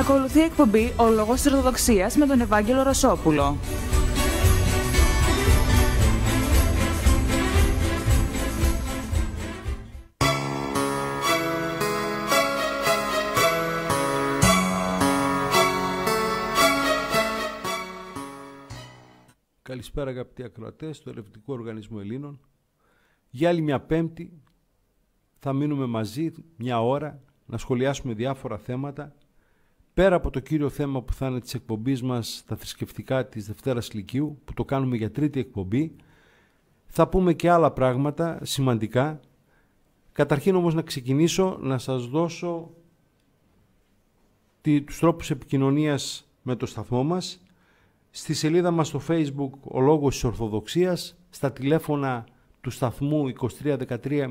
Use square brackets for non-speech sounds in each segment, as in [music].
Ακολουθεί η εκπομπή «Ο Λόγος της Ορθοδοξίας» με τον Ευάγγελο Ρωσόπουλο. Καλησπέρα αγαπητοί ακροατές του Ερευνητικού Οργανισμού Ελλήνων. Για άλλη μια πέμπτη θα μείνουμε μαζί μια ώρα να σχολιάσουμε διάφορα θέματα Πέρα από το κύριο θέμα που θα είναι της εκπομπής μας, τα θρησκευτικά της Δευτέρας Λυκείου, που το κάνουμε για τρίτη εκπομπή, θα πούμε και άλλα πράγματα σημαντικά. Καταρχήν όμως να ξεκινήσω να σας δώσω τους τρόπους επικοινωνίας με το σταθμό μας. Στη σελίδα μας στο facebook ο λόγος της Ορθοδοξίας, στα τηλέφωνα του σταθμού 2313 022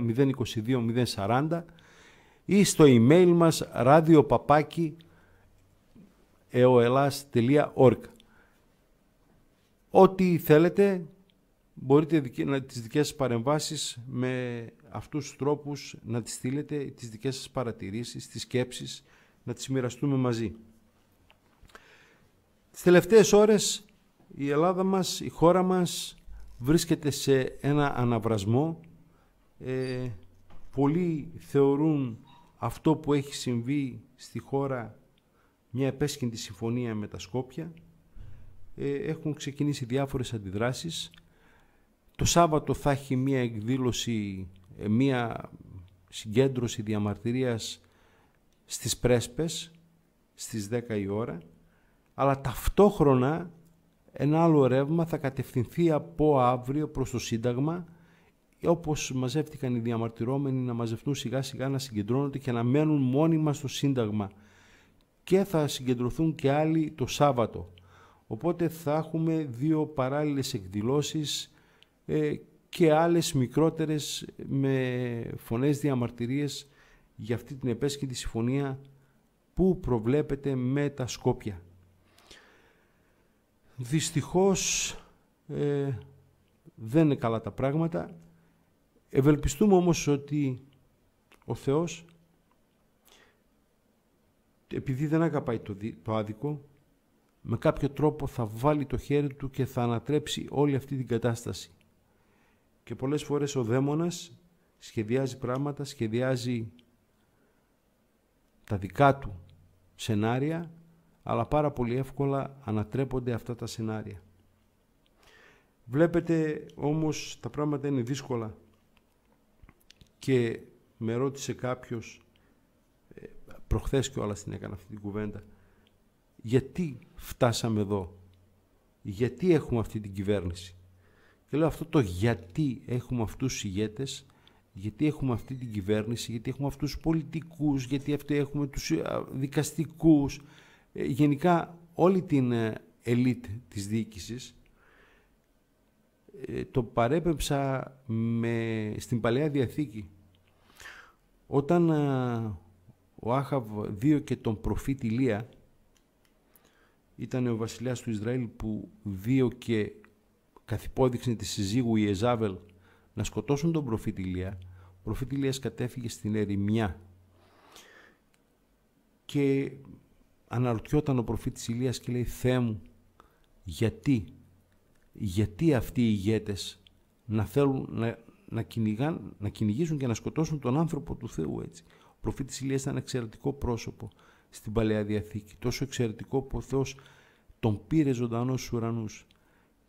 040 ή στο email μας radiopapaki eoelas.org. Ό,τι θέλετε, μπορείτε να τις δικές σας παρεμβάσεις με αυτούς τους τρόπους να τις στείλετε, τις δικές σας παρατηρήσεις, τις σκέψεις, να τις μοιραστούμε μαζί. Τις τελευταίες ώρες η Ελλάδα μας, η χώρα μας βρίσκεται σε ένα αναβρασμό. Ε, πολλοί θεωρούν αυτό που έχει συμβεί στη χώρα μια επέσχυντη συμφωνία με τα Σκόπια. Ε, έχουν ξεκινήσει διάφορες αντιδράσεις. Το Σάββατο θα έχει μια εκδήλωση, ε, μια συγκέντρωση διαμαρτυρίας στις Πρέσπες στις 10 η ώρα, αλλά ταυτόχρονα ένα άλλο ρεύμα θα κατευθυνθεί από αύριο προς το Σύνταγμα όπως μαζεύτηκαν οι διαμαρτυρόμενοι να μαζευτούν σιγά σιγά να συγκεντρώνονται και να μένουν μόνιμα στο Σύνταγμα και θα συγκεντρωθούν και άλλοι το Σάββατο. Οπότε θα έχουμε δύο παράλληλες εκδηλώσεις ε, και άλλες μικρότερες με φωνές διαμαρτυρίες για αυτή την επέσχυντη συμφωνία που προβλέπεται με τα Σκόπια. Δυστυχώς ε, δεν είναι καλά τα πράγματα. Ευελπιστούμε όμως ότι ο Θεός επειδή δεν αγαπάει το, άδικο, με κάποιο τρόπο θα βάλει το χέρι του και θα ανατρέψει όλη αυτή την κατάσταση. Και πολλές φορές ο δαίμονας σχεδιάζει πράγματα, σχεδιάζει τα δικά του σενάρια, αλλά πάρα πολύ εύκολα ανατρέπονται αυτά τα σενάρια. Βλέπετε όμως τα πράγματα είναι δύσκολα και με ρώτησε κάποιος προχθές όλα την έκανα αυτή την κουβέντα. Γιατί φτάσαμε εδώ, γιατί έχουμε αυτή την κυβέρνηση. Και λέω αυτό το γιατί έχουμε αυτούς τους ηγέτες, γιατί έχουμε αυτή την κυβέρνηση, γιατί έχουμε αυτούς τους πολιτικούς, γιατί αυτοί έχουμε τους ε, δικαστικούς, ε, γενικά όλη την ε, ελίτ της διοίκησης, το παρέπεψα με, στην Παλαιά Διαθήκη. Όταν ο Άχαβ 2 και τον προφήτη Λία ήταν ο βασιλιάς του Ισραήλ που δύο και υπόδειξη τη συζύγου Εζάβελ να σκοτώσουν τον προφήτη Λία. Ο προφήτη Λίας κατέφυγε στην ερημιά και αναρωτιόταν ο προφήτης Ηλίας και λέει «Θεέ μου, γιατί, γιατί αυτοί οι ηγέτες να θέλουν να, να, να κυνηγήσουν και να σκοτώσουν τον άνθρωπο του Θεού έτσι προφήτης Ηλίας ήταν εξαιρετικό πρόσωπο στην Παλαιά Διαθήκη. Τόσο εξαιρετικό που ο Θεός τον πήρε ζωντανός στους ουρανούς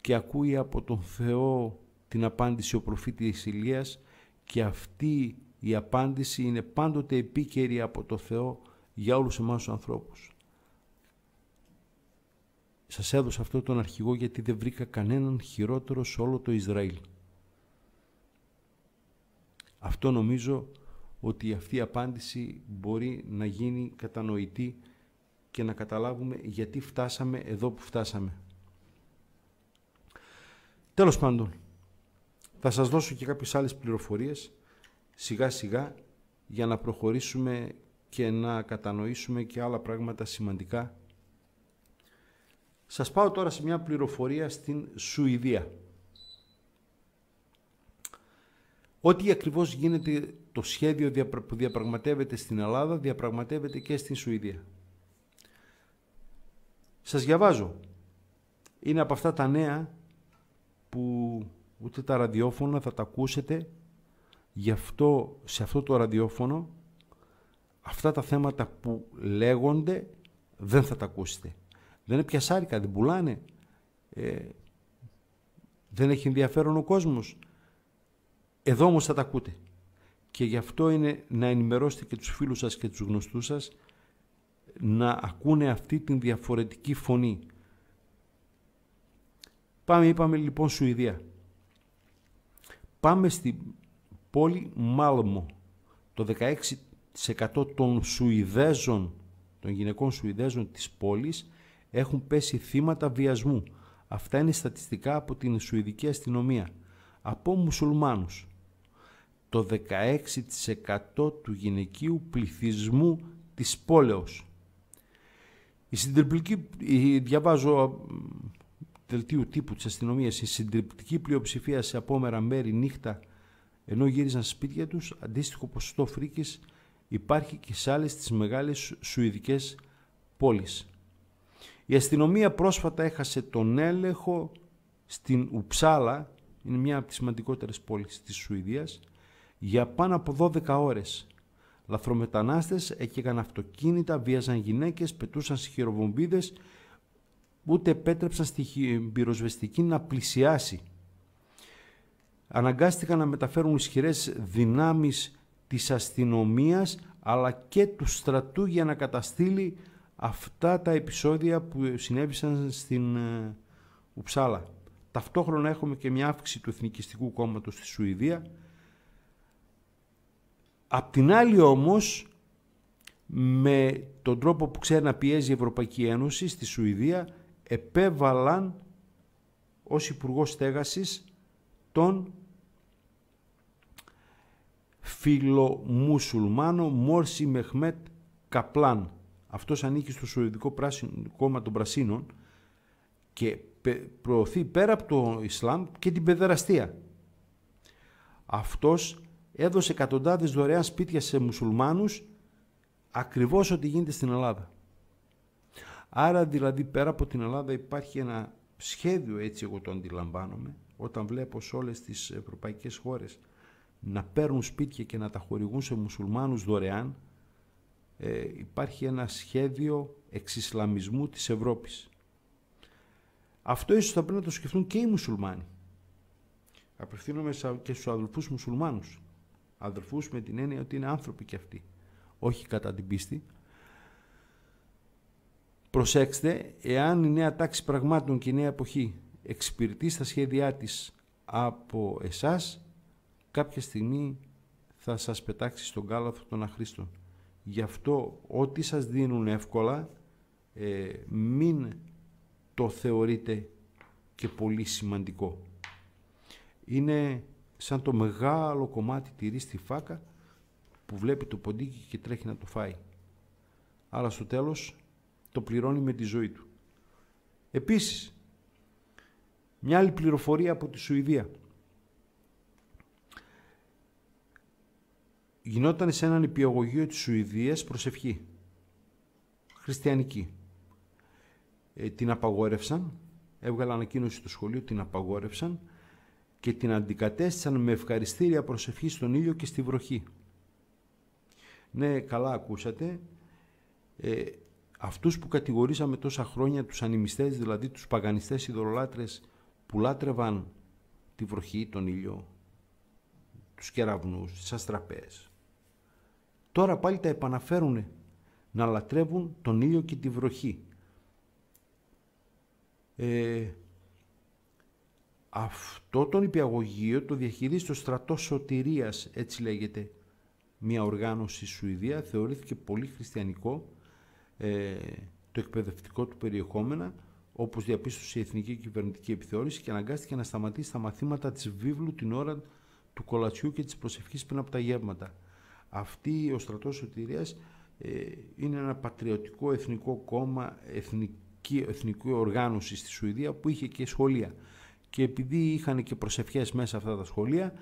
και ακούει από τον Θεό την απάντηση ο προφήτης Ηλίας και αυτή η απάντηση είναι πάντοτε επίκαιρη από τον Θεό για όλους εμάς τους ανθρώπους. Σας έδωσα αυτό τον αρχηγό γιατί δεν βρήκα κανέναν χειρότερο σε όλο το Ισραήλ. Αυτό νομίζω ότι αυτή η απάντηση μπορεί να γίνει κατανοητή και να καταλάβουμε γιατί φτάσαμε εδώ που φτάσαμε. Τέλος πάντων, θα σας δώσω και κάποιες άλλες πληροφορίες σιγά σιγά για να προχωρήσουμε και να κατανοήσουμε και άλλα πράγματα σημαντικά. Σας πάω τώρα σε μια πληροφορία στην Σουηδία. Ό,τι ακριβώς γίνεται το σχέδιο που διαπραγματεύεται στην Ελλάδα, διαπραγματεύεται και στην Σουηδία. Σας διαβάζω. Είναι από αυτά τα νέα που ούτε τα ραδιόφωνα θα τα ακούσετε. Γι' αυτό, σε αυτό το ραδιόφωνο, αυτά τα θέματα που λέγονται δεν θα τα ακούσετε. Δεν είναι πιασάρικα, δεν πουλάνε. Ε, δεν έχει ενδιαφέρον ο κόσμος. Εδώ όμως θα τα ακούτε. Και γι' αυτό είναι να ενημερώσετε και τους φίλους σας και τους γνωστούς σας να ακούνε αυτή την διαφορετική φωνή. Πάμε, είπαμε λοιπόν, Σουηδία. Πάμε στην πόλη Μάλμο. Το 16% των Σουηδέζων, των γυναικών Σουηδέζων της πόλης έχουν πέσει θύματα βιασμού. Αυτά είναι στατιστικά από την Σουηδική αστυνομία. Από μουσουλμάνους το 16% του γυναικείου πληθυσμού της πόλεως. Η συντριπτική, διαβάζω τελτίου τύπου της αστυνομίας, η συντριπτική πλειοψηφία σε απόμερα μέρη νύχτα ενώ γύριζαν σπίτια τους, αντίστοιχο ποσοστό φρίκης υπάρχει και σε άλλες τις μεγάλες σουηδικές πόλεις. Η αστυνομία πρόσφατα έχασε τον έλεγχο στην Ουψάλα, είναι μια από τις σημαντικότερες πόλεις της Σουηδίας, για πάνω από 12 ώρες. Λαθρομετανάστες έκαιγαν αυτοκίνητα, βίαζαν γυναίκες, πετούσαν χειροβομβίδες, ούτε επέτρεψαν στη πυροσβεστική να πλησιάσει. Αναγκάστηκαν να μεταφέρουν ισχυρές δυνάμεις της αστυνομίας αλλά και του στρατού για να καταστήλει αυτά τα επεισόδια που συνέβησαν στην Ουψάλα. Ε, Ταυτόχρονα έχουμε και μια αύξηση του Εθνικιστικού Κόμματος στη Σουηδία Απ' την άλλη όμως, με τον τρόπο που ξέρει να πιέζει η Ευρωπαϊκή Ένωση στη Σουηδία, επέβαλαν ως υπουργό στέγασης τον φιλομουσουλμάνο Μόρση Μεχμέτ Καπλάν. Αυτός ανήκει στο Σουηδικό Κόμμα των Πρασίνων και προωθεί πέρα από το Ισλάμ και την παιδεραστία. Αυτός έδωσε εκατοντάδες δωρεάν σπίτια σε μουσουλμάνους ακριβώς ό,τι γίνεται στην Ελλάδα. Άρα δηλαδή πέρα από την Ελλάδα υπάρχει ένα σχέδιο, έτσι εγώ το αντιλαμβάνομαι, όταν βλέπω σε όλες τις ευρωπαϊκές χώρες να παίρνουν σπίτια και να τα χορηγούν σε μουσουλμάνους δωρεάν, ε, υπάρχει ένα σχέδιο εξισλαμισμού της Ευρώπης. Αυτό ίσως θα πρέπει να το σκεφτούν και οι μουσουλμάνοι. Απευθύνομαι και στους αδελφούς μουσουλμάνους αδερφούς με την έννοια ότι είναι άνθρωποι και αυτοί, όχι κατά την πίστη. Προσέξτε, εάν η νέα τάξη πραγμάτων και η νέα εποχή εξυπηρετεί στα σχέδιά της από εσάς, κάποια στιγμή θα σας πετάξει στον κάλαθο των αχρήστων. Γι' αυτό ό,τι σας δίνουν εύκολα, ε, μην το θεωρείτε και πολύ σημαντικό. Είναι σαν το μεγάλο κομμάτι τυρί στη φάκα που βλέπει το ποντίκι και τρέχει να το φάει. Αλλά στο τέλος το πληρώνει με τη ζωή του. Επίσης, μια άλλη πληροφορία από τη Σουηδία. Γινόταν σε έναν υπηαγωγείο της Σουηδίας προσευχή. Χριστιανική. Ε, την απαγόρευσαν. έβγαλαν ανακοίνωση στο σχολείο, την απαγόρευσαν και την αντικατέστησαν με ευχαριστήρια προσευχής στον ήλιο και στη βροχή. Ναι, καλά ακούσατε. Ε, αυτούς που κατηγορήσαμε τόσα χρόνια, τους ανημιστές, δηλαδή τους παγανιστές ιδωρολάτρες που λάτρευαν τη βροχή, τον ήλιο, τους κεραυνούς, τις αστραπές. Τώρα πάλι τα επαναφέρουν να λατρεύουν τον ήλιο και τη βροχή. Ε, αυτό το νηπιαγωγείο το διαχειρίζει το στρατό σωτηρίας, έτσι λέγεται. Μια οργάνωση στη Σουηδία θεωρήθηκε πολύ χριστιανικό ε, το εκπαιδευτικό του περιεχόμενα, όπως διαπίστωσε η Εθνική Κυβερνητική Επιθεώρηση και αναγκάστηκε να σταματήσει τα μαθήματα της βίβλου την ώρα του κολατσιού και της προσευχής πριν από τα γεύματα. Αυτή ο στρατός σωτηρίας ε, είναι ένα πατριωτικό εθνικό κόμμα, εθνική, εθνική οργάνωση στη Σουηδία που είχε και σχολεία και επειδή είχαν και προσευχές μέσα αυτά τα σχολεία,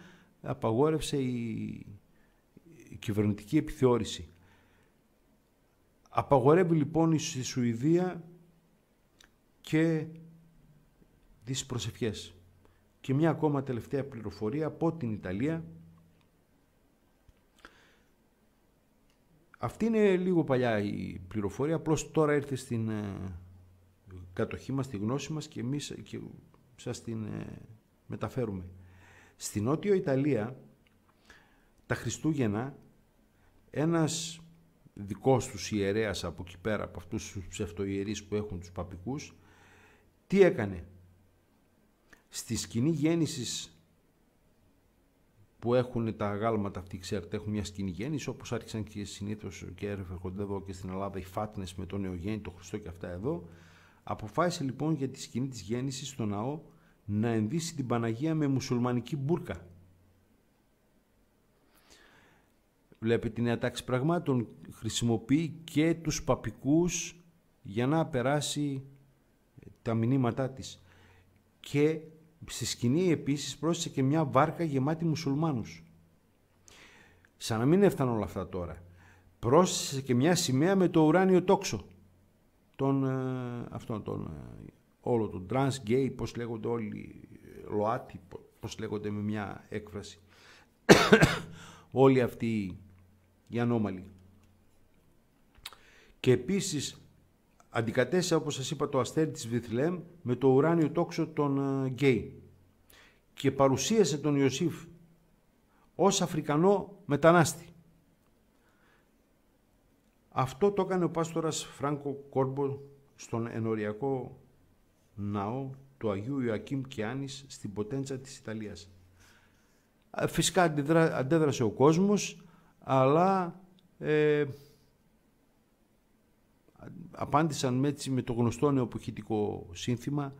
απαγόρευσε η, κυβερνητική επιθεώρηση. Απαγορεύει λοιπόν η Σουηδία και τις προσευχές. Και μια ακόμα τελευταία πληροφορία από την Ιταλία. Αυτή είναι λίγο παλιά η πληροφορία, απλώς τώρα ήρθε στην ε, κατοχή μας, στη γνώση μας και εμείς και σας την ε, μεταφέρουμε. Στην Νότιο Ιταλία τα Χριστούγεννα ένας δικός τους ιερέας από εκεί πέρα, από αυτούς τους ψευτοϊερείς που έχουν τους παπικούς, τι έκανε. Στη σκηνή γέννησης που έχουν τα αγάλματα αυτοί, ξέρετε, έχουν μια σκηνή γέννηση, όπως άρχισαν και συνήθως και έρχονται εδώ και στην Ελλάδα οι φάτνες με τον νεογέννητο Χριστό και αυτά εδώ, Αποφάσισε λοιπόν για τη σκηνή της γέννησης στο ναό να ενδύσει την Παναγία με μουσουλμανική μπουρκα. Βλέπει την νέα τάξη πραγμάτων χρησιμοποιεί και τους παπικούς για να περάσει ε, τα μηνύματά της. Και στη σκηνή επίσης πρόσθεσε και μια βάρκα γεμάτη μουσουλμάνους. Σαν να μην έφτανε όλα αυτά τώρα. Πρόσθεσε και μια σημαία με το ουράνιο τόξο τον, ε, αυτόν τον, ε, όλο τον trans gay, πώς λέγονται όλοι ΛΟΑΤΙ, πώς λέγονται με μια έκφραση. [coughs] όλοι αυτοί οι ανώμαλοι. Και επίσης αντικατέστησε όπως σας είπα το αστέρι της Βιθλέμ με το ουράνιο τόξο των ε, γκέι και παρουσίασε τον Ιωσήφ ως Αφρικανό μετανάστη. Αυτό το έκανε ο πάστορας Φράνκο Κόρμπο στον ενοριακό ναό του Αγίου Ιωακήμ Κιάνης στην Ποτέντσα της Ιταλίας. Ε, φυσικά αντέδρασε ο κόσμος, αλλά ε, απάντησαν με, το γνωστό νεοποχητικό σύνθημα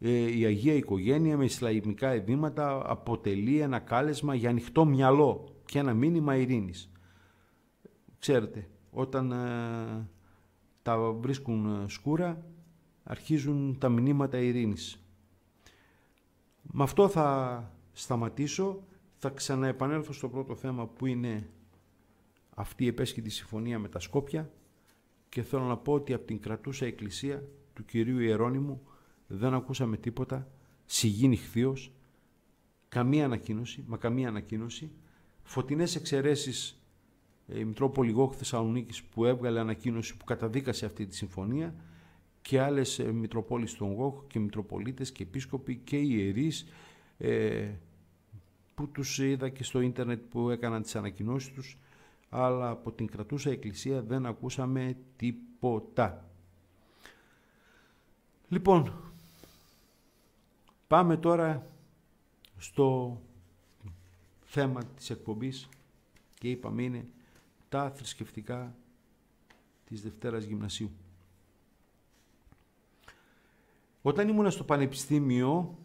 ε, «Η Αγία Οικογένεια με Ισλαϊμικά εδήματα αποτελεί ένα κάλεσμα για ανοιχτό μυαλό και ένα μήνυμα ειρήνης». Ξέρετε, όταν ε, τα βρίσκουν ε, σκούρα αρχίζουν τα μηνύματα ειρήνης. Με αυτό θα σταματήσω, θα ξαναεπανέλθω στο πρώτο θέμα που είναι αυτή η επέσχητη συμφωνία με τα Σκόπια και θέλω να πω ότι από την κρατούσα εκκλησία του Κυρίου Ιερώνυμου δεν ακούσαμε τίποτα, συγγίνει καμία ανακοίνωση, μα καμία ανακοίνωση, φωτεινές εξαιρέσεις ε, η Μητρόπολη Γόχ Θεσσαλονίκης που έβγαλε ανακοίνωση που καταδίκασε αυτή τη συμφωνία και άλλες Μητροπόλεις των Γόχ και Μητροπολίτες και Επίσκοποι και Ιερείς ε, που τους είδα και στο ίντερνετ που έκαναν τις ανακοινώσεις τους αλλά από την κρατούσα εκκλησία δεν ακούσαμε τίποτα. Λοιπόν, πάμε τώρα στο θέμα της εκπομπής και είπαμε είναι τα θρησκευτικά της Δευτέρας Γυμνασίου. Όταν ήμουνα στο Πανεπιστήμιο,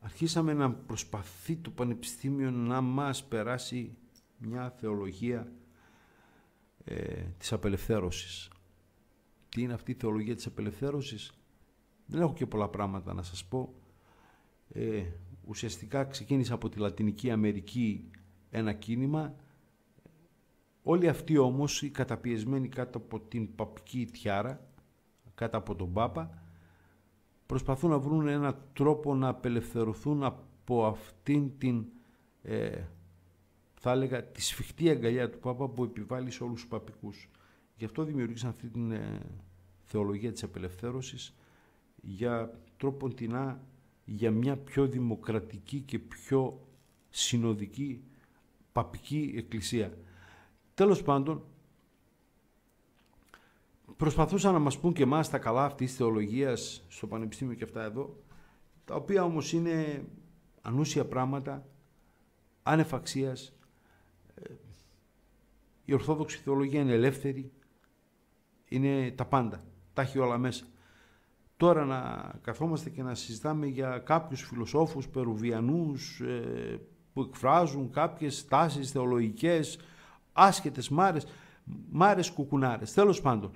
αρχίσαμε να προσπαθεί το Πανεπιστήμιο να μας περάσει μια θεολογία ε, της απελευθέρωσης. Τι είναι αυτή η θεολογία της απελευθέρωσης. Δεν έχω και πολλά πράγματα να σας πω. Ε, ουσιαστικά ξεκίνησε από τη Λατινική Αμερική ένα κίνημα Όλοι αυτοί όμως οι καταπιεσμένοι κάτω από την παπική τιάρα, κάτω από τον Πάπα, προσπαθούν να βρουν έναν τρόπο να απελευθερωθούν από αυτήν την, ε, θα έλεγα, τη σφιχτή αγκαλιά του Πάπα που επιβάλλει σε όλους τους παπικούς. Γι' αυτό δημιουργήσαν αυτή την ε, θεολογία της απελευθέρωσης για τρόπον την για μια πιο δημοκρατική και πιο συνοδική παπική εκκλησία. Τέλος πάντων, προσπαθούσαν να μας πούν και εμάς τα καλά αυτής της θεολογίας στο Πανεπιστήμιο και αυτά εδώ, τα οποία όμως είναι ανούσια πράγματα, ανεφαξίας. Ε, η Ορθόδοξη Θεολογία είναι ελεύθερη, είναι τα πάντα, τα έχει όλα μέσα. Τώρα να καθόμαστε και να συζητάμε για κάποιους φιλοσόφους περουβιανούς ε, που εκφράζουν κάποιες τάσεις θεολογικές, άσχετες μάρες, μάρες κουκουνάρες. Τέλος πάντων,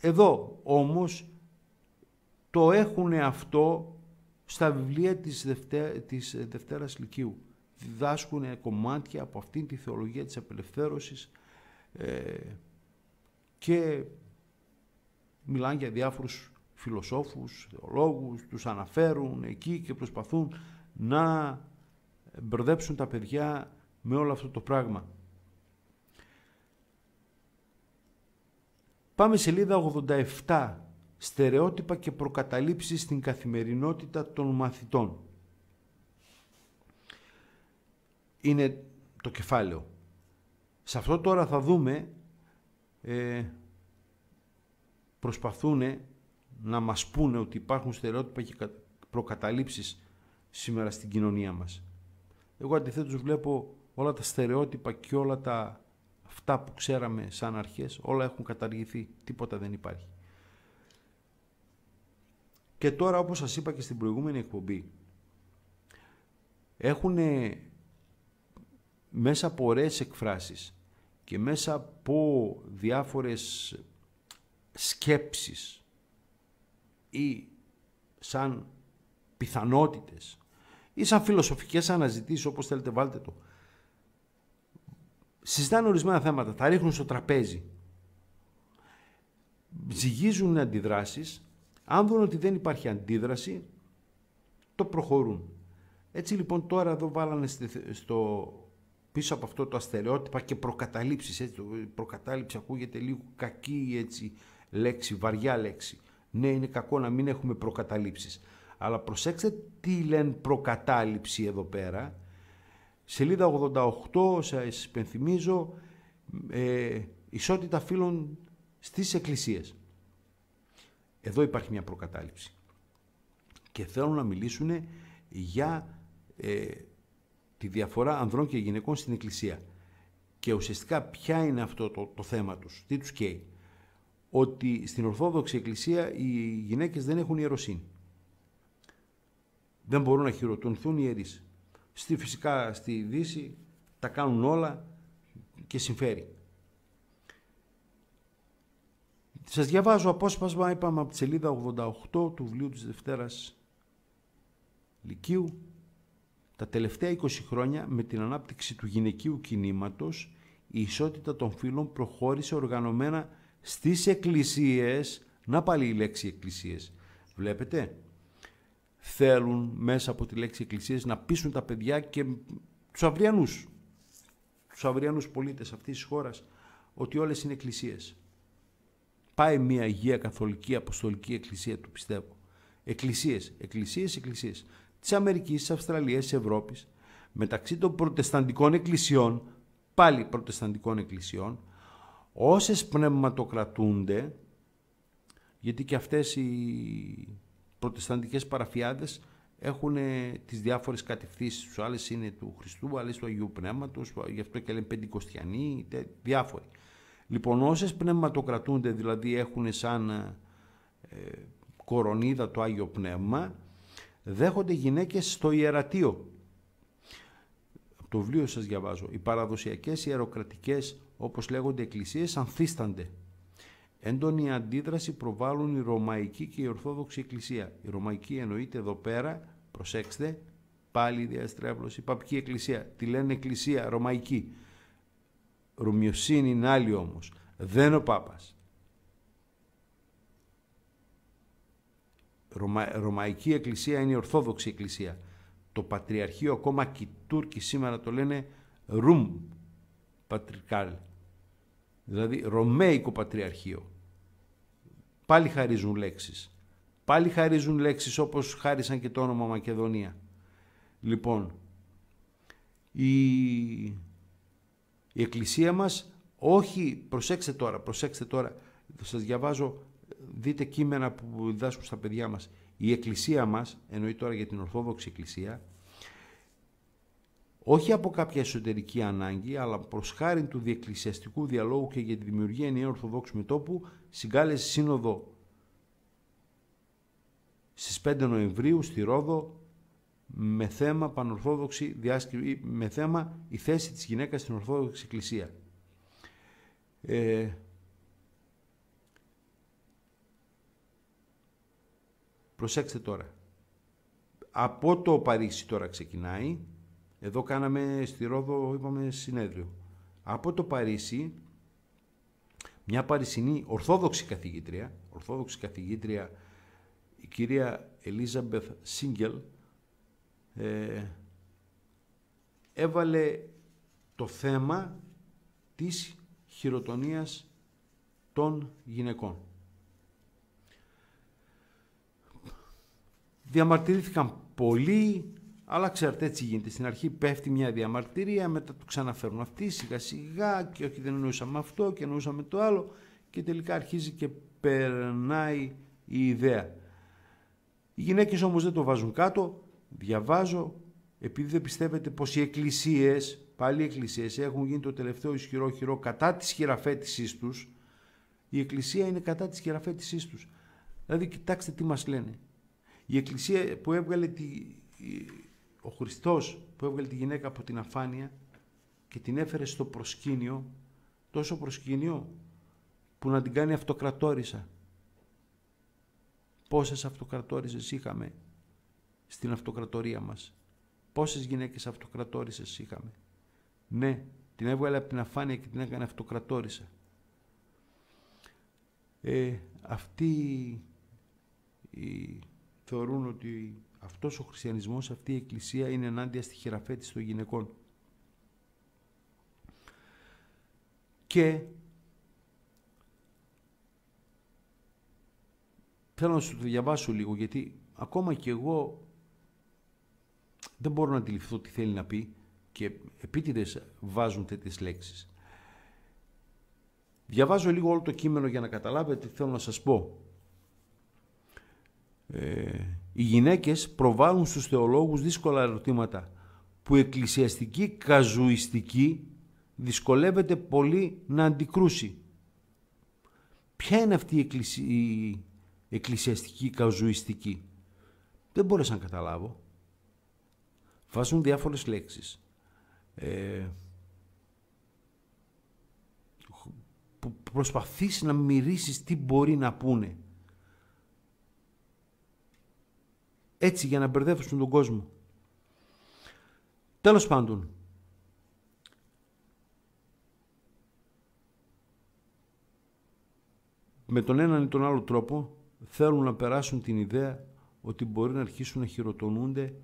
εδώ όμως το έχουν αυτό στα βιβλία της, Δευτέ, της Δευτέρας Λυκείου. Διδάσκουν κομμάτια από αυτήν τη θεολογία της απελευθέρωσης ε, και μιλάνε για διάφορους φιλοσόφους, θεολόγους, τους αναφέρουν εκεί και προσπαθούν να μπερδέψουν τα παιδιά με όλο αυτό το πράγμα. Πάμε σελίδα 87. Στερεότυπα και προκαταλήψεις στην καθημερινότητα των μαθητών. Είναι το κεφάλαιο. Σε αυτό τώρα θα δούμε ε, προσπαθούν να μας πούνε ότι υπάρχουν στερεότυπα και προκαταλήψεις σήμερα στην κοινωνία μας. Εγώ αντιθέτως βλέπω όλα τα στερεότυπα και όλα τα αυτά που ξέραμε σαν αρχές, όλα έχουν καταργηθεί, τίποτα δεν υπάρχει. Και τώρα, όπως σας είπα και στην προηγούμενη εκπομπή, έχουν μέσα από ωραίες εκφράσεις και μέσα από διάφορες σκέψεις ή σαν πιθανότητες ή σαν φιλοσοφικές αναζητήσεις, όπως θέλετε βάλτε το, συζητάνε ορισμένα θέματα, τα ρίχνουν στο τραπέζι. Ζυγίζουν αντιδράσεις. Αν δουν ότι δεν υπάρχει αντίδραση, το προχωρούν. Έτσι λοιπόν τώρα εδώ βάλανε στο πίσω από αυτό το αστερεότυπα και προκαταλήψεις. Έτσι, προκατάληψη ακούγεται λίγο κακή έτσι, λέξη, βαριά λέξη. Ναι, είναι κακό να μην έχουμε προκαταλήψεις. Αλλά προσέξτε τι λένε προκατάληψη εδώ πέρα. Σελίδα 88, σας υπενθυμίζω, ε, ισότητα φίλων στις εκκλησίες. Εδώ υπάρχει μια προκατάληψη. Και θέλουν να μιλήσουν για ε, τη διαφορά ανδρών και γυναικών στην εκκλησία. Και ουσιαστικά ποια είναι αυτό το, το θέμα τους, τι τους καίει. Ότι στην Ορθόδοξη Εκκλησία οι γυναίκες δεν έχουν ιεροσύνη. Δεν μπορούν να χειροτονθούν οι ιερείς. Στη, φυσικά στη Δύση τα κάνουν όλα και συμφέρει. Σας διαβάζω απόσπασμα, είπαμε, από τη σελίδα 88 του βιβλίου της Δευτέρας Λυκείου. Τα τελευταία 20 χρόνια με την ανάπτυξη του γυναικείου κινήματος η ισότητα των φύλων προχώρησε οργανωμένα στις εκκλησίες, να πάλι η λέξη εκκλησίες, βλέπετε, θέλουν μέσα από τη λέξη εκκλησίες να πείσουν τα παιδιά και τους αυριανούς, τους αυριανούς πολίτες αυτής της χώρας ότι όλες είναι εκκλησίες. Πάει μια Αγία Καθολική Αποστολική Εκκλησία του πιστεύω. Εκκλησίες, εκκλησίες, εκκλησίες. Της Αμερικής, της Αυστραλίας, της Ευρώπης. Μεταξύ των προτεσταντικών εκκλησιών, πάλι προτεσταντικών εκκλησιών, όσες πνευματοκρατούνται, γιατί και αυτές οι προτεσταντικές παραφιάδες έχουν ε, τις διάφορες κατευθύνσεις τους. Άλλες είναι του Χριστού, άλλες του Αγίου Πνεύματος, γι' αυτό και λένε πεντηκοστιανοί, διάφοροι. Λοιπόν, όσες πνευματοκρατούνται, δηλαδή έχουν σαν ε, ε, κορονίδα το Άγιο Πνεύμα, δέχονται γυναίκες στο ιερατείο. Το βιβλίο σας διαβάζω. Οι παραδοσιακές ιεροκρατικές, όπως λέγονται εκκλησίες, ανθίστανται Έντονη αντίδραση προβάλλουν η Ρωμαϊκή και η Ορθόδοξη Εκκλησία. Η Ρωμαϊκή εννοείται εδώ πέρα, προσέξτε, πάλι η διαστρέβλωση, η Παπική Εκκλησία. Τη λένε Εκκλησία Ρωμαϊκή. Ρωμιοσύνη είναι άλλη όμως. Δεν ο Πάπας. Ρωμαϊκή Εκκλησία είναι η Ορθόδοξη Εκκλησία. Το Πατριαρχείο ακόμα και οι Τούρκοι σήμερα το λένε Ρουμ Πατρικάλ. Δηλαδή Ρωμαϊκό Πατριαρχείο πάλι χαρίζουν λέξεις. Πάλι χαρίζουν λέξεις όπως χάρισαν και το όνομα Μακεδονία. Λοιπόν, η, Εκκλησία μας όχι, προσέξτε τώρα, προσέξτε τώρα, σας διαβάζω, δείτε κείμενα που διδάσκουν στα παιδιά μας. Η Εκκλησία μας, εννοεί τώρα για την Ορθόδοξη Εκκλησία, όχι από κάποια εσωτερική ανάγκη, αλλά προς χάρη του διεκκλησιαστικού διαλόγου και για τη δημιουργία ενιαίου Ορθοδόξου Μετώπου, συγκάλεσε σύνοδο στις 5 Νοεμβρίου στη Ρόδο με θέμα πανορθόδοξη διάσκεψη, με θέμα η θέση της γυναίκας στην Ορθόδοξη Εκκλησία. Ε, προσέξτε τώρα. Από το Παρίσι τώρα ξεκινάει εδώ κάναμε στη Ρόδο, είπαμε, συνέδριο. Από το Παρίσι, μια Παρισινή ορθόδοξη καθηγήτρια, ορθόδοξη καθηγήτρια, η κυρία Ελίζαμπεθ Σίγκελ, ε, έβαλε το θέμα της χειροτονίας των γυναικών. Διαμαρτυρήθηκαν πολλοί, αλλά ξέρετε, έτσι γίνεται. Στην αρχή πέφτει μια διαμαρτυρία, μετά το ξαναφέρουν αυτοί σιγά σιγά και όχι δεν εννοούσαμε αυτό και εννοούσαμε το άλλο και τελικά αρχίζει και περνάει η ιδέα. Οι γυναίκες όμως δεν το βάζουν κάτω, διαβάζω, επειδή δεν πιστεύετε πως οι εκκλησίες, πάλι οι εκκλησίες έχουν γίνει το τελευταίο ισχυρό χειρό κατά της χειραφέτησής τους, η εκκλησία είναι κατά της χειραφέτησής τους. Δηλαδή κοιτάξτε τι μας λένε. Η εκκλησία που έβγαλε τη, ο Χριστός που έβγαλε τη γυναίκα από την αφάνεια και την έφερε στο προσκήνιο, τόσο προσκήνιο που να την κάνει αυτοκρατόρισα. Πόσες αυτοκρατόρισες είχαμε στην αυτοκρατορία μας. Πόσες γυναίκες αυτοκρατόρισες είχαμε. Ναι, την έβγαλε από την αφάνεια και την έκανε αυτοκρατόρισα. Ε, αυτοί οι, θεωρούν ότι αυτός ο χριστιανισμός, αυτή η εκκλησία είναι ενάντια στη χειραφέτηση των γυναικών. Και θέλω να σου το διαβάσω λίγο γιατί ακόμα και εγώ δεν μπορώ να αντιληφθώ τι θέλει να πει και επίτηδες βάζουν τέτοιες λέξεις. Διαβάζω λίγο όλο το κείμενο για να καταλάβετε τι θέλω να σας πω. Ε, οι γυναίκες προβάλλουν στους θεολόγους δύσκολα ερωτήματα που η εκκλησιαστική καζουιστική δυσκολεύεται πολύ να αντικρούσει. Ποια είναι αυτή η, εκκλησιαστική καζουιστική. Δεν μπόρεσα να καταλάβω. Βάζουν διάφορες λέξεις. Ε... που προσπαθείς να μυρίσεις τι μπορεί να πούνε. Έτσι για να μπερδεύσουν τον κόσμο. Τέλος πάντων, με τον έναν ή τον άλλο τρόπο θέλουν να περάσουν την ιδέα ότι μπορεί να αρχίσουν να χειροτονούνται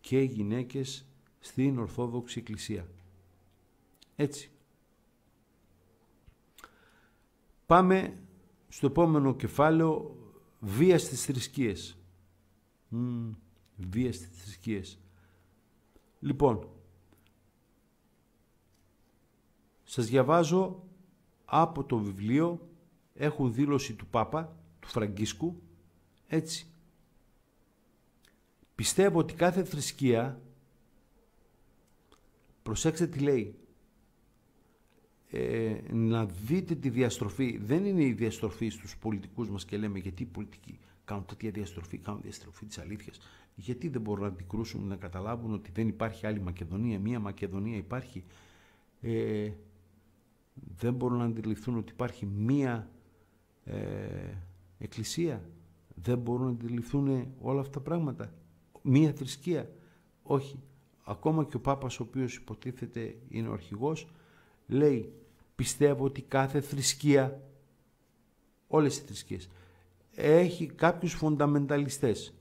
και οι γυναίκες στην Ορθόδοξη Εκκλησία. Έτσι. Πάμε στο επόμενο κεφάλαιο βία στις θρησκείες. Mm, βίες θρησκείες. Λοιπόν, σας διαβάζω από το βιβλίο έχουν δήλωση του Πάπα, του Φραγκίσκου, έτσι. Πιστεύω ότι κάθε θρησκεία, προσέξτε τι λέει, ε, να δείτε τη διαστροφή. Δεν είναι η διαστροφή στους πολιτικούς μας και λέμε γιατί η πολιτική κάνουν τέτοια διαστροφή, κάνουν διαστροφή της αλήθειας. Γιατί δεν μπορούν να αντικρούσουν, να καταλάβουν ότι δεν υπάρχει άλλη Μακεδονία, μία Μακεδονία υπάρχει. Ε, δεν μπορούν να αντιληφθούν ότι υπάρχει μία ε, εκκλησία. Δεν μπορούν να αντιληφθούν όλα αυτά τα πράγματα. Μία θρησκεία. Όχι. Ακόμα και ο Πάπας ο οποίος υποτίθεται είναι ο αρχηγός, λέει πιστεύω ότι κάθε θρησκεία, όλες οι θρησκείες, έχει κάποιους φονταμενταλιστές.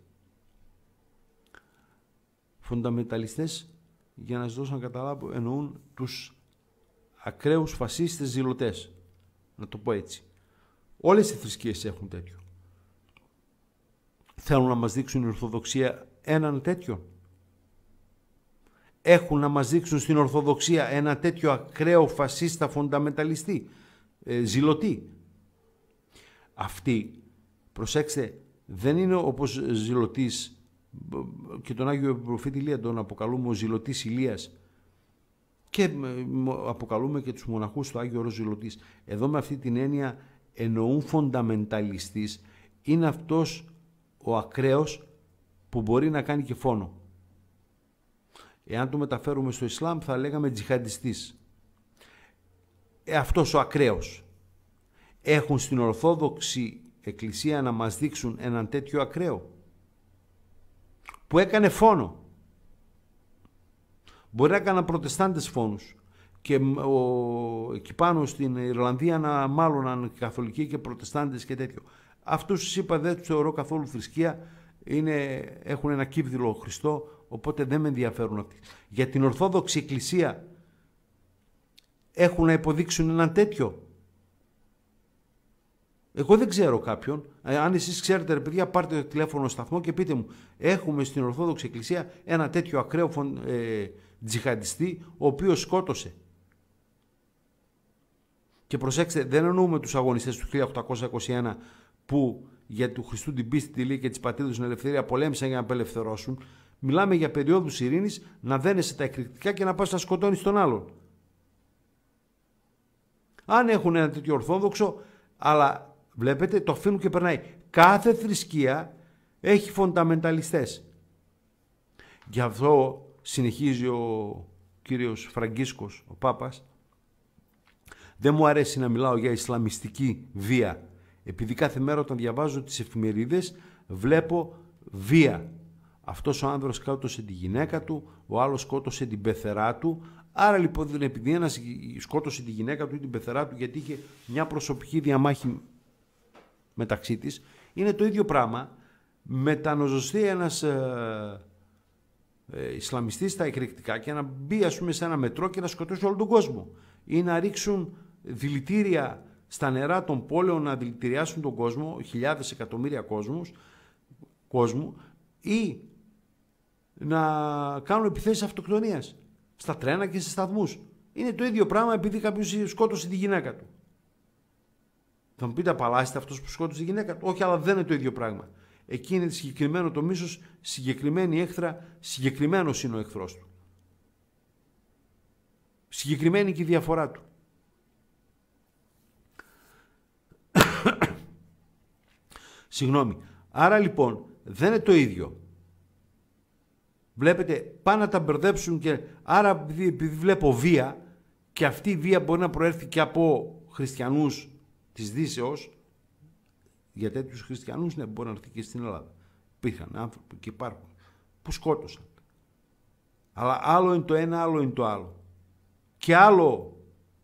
Φονταμενταλιστές, για να σας δώσω να καταλάβω, εννοούν τους ακραίους φασίστες ζηλωτές. Να το πω έτσι. Όλες οι θρησκείες έχουν τέτοιο. Θέλουν να μας δείξουν η Ορθοδοξία έναν τέτοιο Έχουν να μας δείξουν στην Ορθοδοξία ένα τέτοιο ακραίο φασίστα Φονταμενταλιστή, ε, ζηλωτή. Αυτοί Προσέξτε, δεν είναι όπως ζηλωτής και τον Άγιο Προφήτη Ηλία τον αποκαλούμε ο ζηλωτής Ηλίας και ε, αποκαλούμε και τους μοναχούς του Άγιο ο Ζηλωτής. Εδώ με αυτή την έννοια εννοούν φονταμενταλιστής είναι αυτός ο ακραίος που μπορεί να κάνει και φόνο. Εάν το μεταφέρουμε στο Ισλάμ θα λέγαμε τζιχαντιστής. Ε, αυτός ο ακραίος. Έχουν στην Ορθόδοξη Εκκλησία να μας δείξουν έναν τέτοιο ακραίο που έκανε φόνο. Μπορεί να έκαναν προτεστάντες φόνους και ο, εκεί πάνω στην Ιρλανδία να μάλλον καθολικοί και προτεστάντες και τέτοιο. Αυτούς σας είπα δεν τους θεωρώ καθόλου θρησκεία, είναι, έχουν ένα κύβδηλο Χριστό, οπότε δεν με ενδιαφέρουν αυτοί. Για την Ορθόδοξη Εκκλησία έχουν να υποδείξουν έναν τέτοιο εγώ δεν ξέρω κάποιον. Ε, αν εσείς ξέρετε, ρε παιδιά, πάρτε το τηλέφωνο σταθμό και πείτε μου, έχουμε στην Ορθόδοξη Εκκλησία ένα τέτοιο ακραίο φων, ε, τζιχαντιστή, ο οποίος σκότωσε. Και προσέξτε, δεν εννοούμε τους αγωνιστές του 1821 που για του Χριστού την πίστη, τη λύκη και τις πατρίδες στην ελευθερία πολέμησαν για να απελευθερώσουν. Μιλάμε για περιόδου ειρήνης, να δένεσαι τα εκρηκτικά και να πας να σκοτώνεις τον άλλον. Αν έχουν ένα τέτοιο Ορθόδοξο, αλλά Βλέπετε, το αφήνουν και περνάει. Κάθε θρησκεία έχει φονταμενταλιστές. Γι' αυτό συνεχίζει ο κύριος Φραγκίσκος, ο Πάπας, δεν μου αρέσει να μιλάω για Ισλαμιστική βία, επειδή κάθε μέρα όταν διαβάζω τις εφημερίδες βλέπω βία. Αυτός ο άνδρας σκότωσε τη γυναίκα του, ο άλλος σκότωσε την πεθερά του, άρα λοιπόν επειδή ένας σκότωσε τη γυναίκα του ή την πεθερά του γιατί είχε μια προσωπική διαμάχη μεταξύ της είναι το ίδιο πράγμα με τα νοζωστεί ένας ε, ε, Ισλαμιστής στα εκρηκτικά και να μπει ας πούμε σε ένα μετρό και να σκοτώσει όλο τον κόσμο ή να ρίξουν δηλητήρια στα νερά των πόλεων να δηλητηριάσουν τον κόσμο, χιλιάδες εκατομμύρια κόσμους, κόσμου ή να κάνουν επιθέσεις αυτοκτονίας στα τρένα και σε σταθμούς. Είναι το ίδιο πράγμα επειδή κάποιος σκότωσε τη γυναίκα του. Θα μου πείτε, απαλλάσσεται αυτός που σκότωσε τη γυναίκα. Όχι, αλλά δεν είναι το ίδιο πράγμα. Εκεί είναι συγκεκριμένο το μίσος, συγκεκριμένη έχθρα, συγκεκριμένο είναι ο εχθρός του. Συγκεκριμένη και η διαφορά του. [coughs] Συγγνώμη. Άρα λοιπόν δεν είναι το ίδιο. Βλέπετε, πάνε να τα μπερδέψουν και άρα επειδή βλέπω βία και αυτή η βία μπορεί να προέρθει και από χριστιανούς Της Δύσεως για τέτοιους χριστιανούς δεν ναι, μπορεί να έρθει και στην Ελλάδα. Υπήρχαν άνθρωποι και υπάρχουν που σκότωσαν. Αλλά άλλο είναι το ένα, άλλο είναι το άλλο. Και άλλο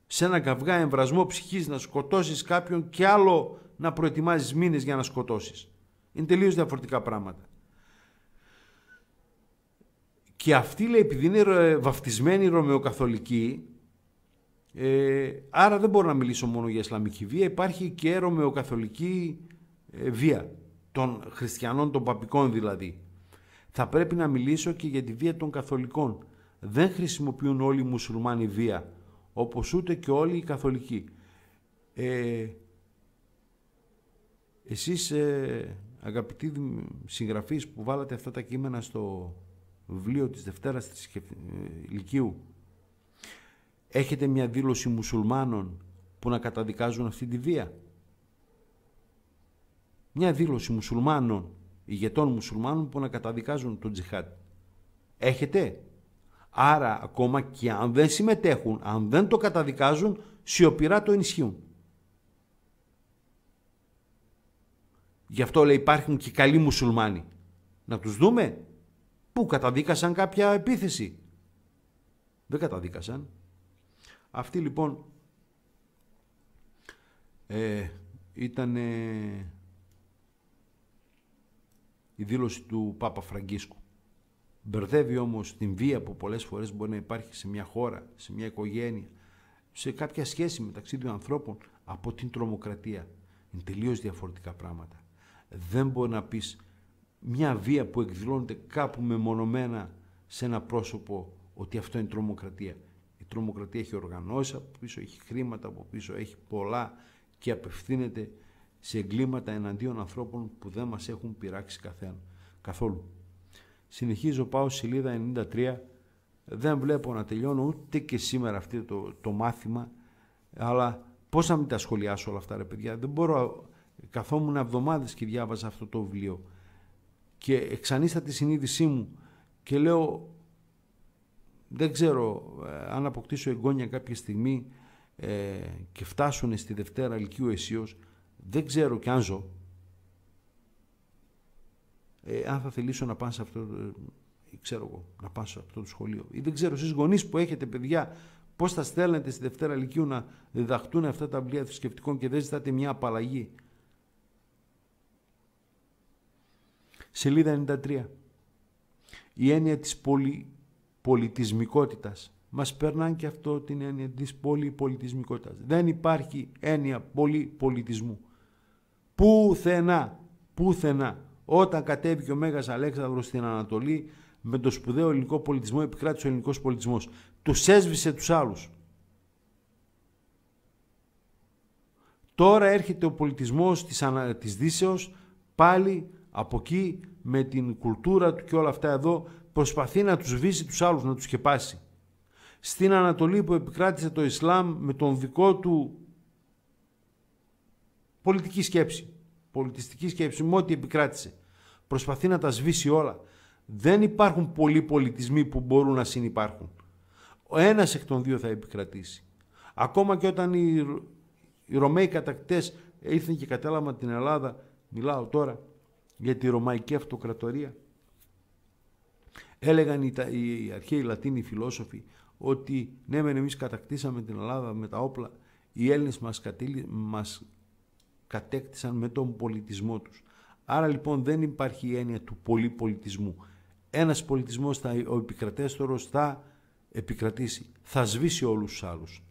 σε ένα καυγά εμβρασμό ψυχής να σκοτώσεις κάποιον και άλλο να προετοιμάζεις μήνες για να σκοτώσεις. Είναι τελείως διαφορετικά πράγματα. Και αυτοί λέει επειδή είναι ε, βαφτισμένοι Ρωμαιοκαθολικοί ε, άρα δεν μπορώ να μιλήσω μόνο για Ισλαμική βία. Υπάρχει και ρωμαιοκαθολική ε, βία των χριστιανών, των παπικών δηλαδή. Θα πρέπει να μιλήσω και για τη βία των καθολικών. Δεν χρησιμοποιούν όλοι οι μουσουλμάνοι βία, όπως ούτε και όλοι οι καθολικοί. Ε, εσείς ε, αγαπητοί συγγραφείς που βάλατε αυτά τα κείμενα στο βιβλίο της Δευτέρας της Λυκείου, ε, Έχετε μια δήλωση μουσουλμάνων που να καταδικάζουν αυτή τη βία. Μια δήλωση μουσουλμάνων, ηγετών μουσουλμάνων που να καταδικάζουν τον τζιχάτ. Έχετε. Άρα ακόμα και αν δεν συμμετέχουν, αν δεν το καταδικάζουν, σιωπηρά το ενισχύουν. Γι' αυτό λέει υπάρχουν και καλοί μουσουλμάνοι. Να τους δούμε που καταδίκασαν κάποια επίθεση. Δεν καταδίκασαν. Αυτή λοιπόν ε, ήταν η δήλωση του Πάπα Φραγκίσκου. Μπερδεύει όμως την βία που πολλές φορές μπορεί να υπάρχει σε μια χώρα, σε μια οικογένεια, σε κάποια σχέση μεταξύ των ανθρώπων από την τρομοκρατία. Είναι τελείως διαφορετικά πράγματα. Δεν μπορεί να πεις μια βία που εκδηλώνεται κάπου μεμονωμένα σε ένα πρόσωπο ότι αυτό είναι τρομοκρατία τρομοκρατία έχει οργανώσει, από πίσω έχει χρήματα, από πίσω έχει πολλά και απευθύνεται σε εγκλήματα εναντίον ανθρώπων που δεν μας έχουν πειράξει καθένα, καθόλου. Συνεχίζω, πάω σελίδα 93, δεν βλέπω να τελειώνω ούτε και σήμερα αυτό το, το μάθημα, αλλά πώς να μην τα σχολιάσω όλα αυτά ρε παιδιά, δεν μπορώ, καθόμουν εβδομάδες και διάβαζα αυτό το βιβλίο και εξανίστα τη συνείδησή μου και λέω δεν ξέρω ε, αν αποκτήσω εγγόνια κάποια στιγμή ε, και φτάσουν στη Δευτέρα Λυκείου Αισίως, δεν ξέρω κι αν ζω, ε, αν θα θελήσω να πάω σε αυτό, ε, ξέρω εγώ, να πάω αυτό το σχολείο. Ή δεν ξέρω, εσείς γονείς που έχετε παιδιά, πώς θα στέλνετε στη Δευτέρα Λυκείου να διδαχτούν αυτά τα βιβλία θρησκευτικών και δεν ζητάτε μια απαλλαγή. Σελίδα 93. Η έννοια της πολυ πολιτισμικότητας. Μας περνάνε και αυτό την έννοια της πολυπολιτισμικότητας. Δεν υπάρχει έννοια πολυπολιτισμού. Πουθενά, πουθενά. Όταν κατέβηκε ο Μέγας Αλέξανδρος στην Ανατολή με το σπουδαίο ελληνικό πολιτισμό επικράτησε ο ελληνικός πολιτισμός. Τους έσβησε τους άλλους. Τώρα έρχεται ο πολιτισμός της, ανα... της Δύσεως πάλι από εκεί με την κουλτούρα του και όλα αυτά εδώ προσπαθεί να τους βύσει τους άλλους, να τους σκεπάσει. Στην Ανατολή που επικράτησε το Ισλάμ με τον δικό του πολιτική σκέψη, πολιτιστική σκέψη, με ό,τι επικράτησε. Προσπαθεί να τα σβήσει όλα. Δεν υπάρχουν πολλοί πολιτισμοί που μπορούν να συνεπάρχουν. Ο ένας εκ των δύο θα επικρατήσει. Ακόμα και όταν οι, οι Ρωμαίοι κατακτές ήρθαν και κατέλαβαν την Ελλάδα, μιλάω τώρα για τη Ρωμαϊκή Αυτοκρατορία, Έλεγαν οι, οι αρχαίοι Λατίνοι φιλόσοφοι ότι ναι μεν εμείς κατακτήσαμε την Ελλάδα με τα όπλα, οι Έλληνες μας, κατέκτησαν με τον πολιτισμό τους. Άρα λοιπόν δεν υπάρχει η έννοια του πολυπολιτισμού. Ένας πολιτισμός, θα, ο επικρατέστορος θα επικρατήσει, θα σβήσει όλους τους άλλους.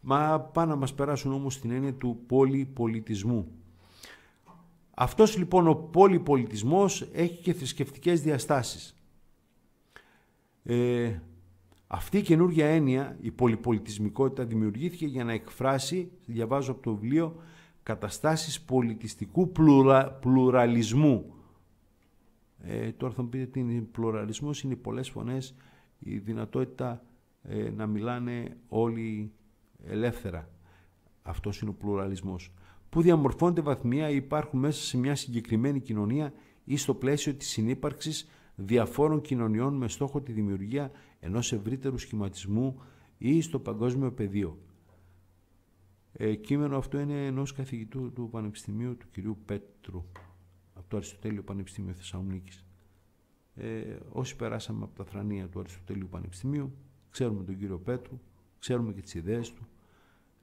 Μα πάνε να μας περάσουν όμως την έννοια του πολυπολιτισμού. Αυτός λοιπόν ο πολυπολιτισμός έχει και θρησκευτικές διαστάσεις. Ε, αυτή η καινούργια έννοια, η πολυπολιτισμικότητα, δημιουργήθηκε για να εκφράσει, διαβάζω από το βιβλίο, καταστάσεις πολιτιστικού πλουρα, πλουραλισμού. Ε, τώρα θα μου πείτε τι είναι πλουραλισμός, είναι πολλές φωνές, η δυνατότητα ε, να μιλάνε όλοι ελεύθερα. Αυτός είναι ο πλουραλισμός. Που διαμορφώνεται βαθμία ή υπάρχουν μέσα σε μια συγκεκριμένη κοινωνία ή στο πλαίσιο της συνύπαρξης διαφόρων κοινωνιών με στόχο τη δημιουργία ενός ευρύτερου σχηματισμού ή στο παγκόσμιο πεδίο. Ε, κείμενο αυτό είναι ενός καθηγητού του Πανεπιστημίου του κυρίου Πέτρου από το Αριστοτέλειο Πανεπιστημίου Θεσσαλονίκης. Ε, όσοι περάσαμε από τα θρανία του Αριστοτέλειου Πανεπιστημίου, ξέρουμε τον κύριο Πέτρου, ξέρουμε και τις ιδέες του,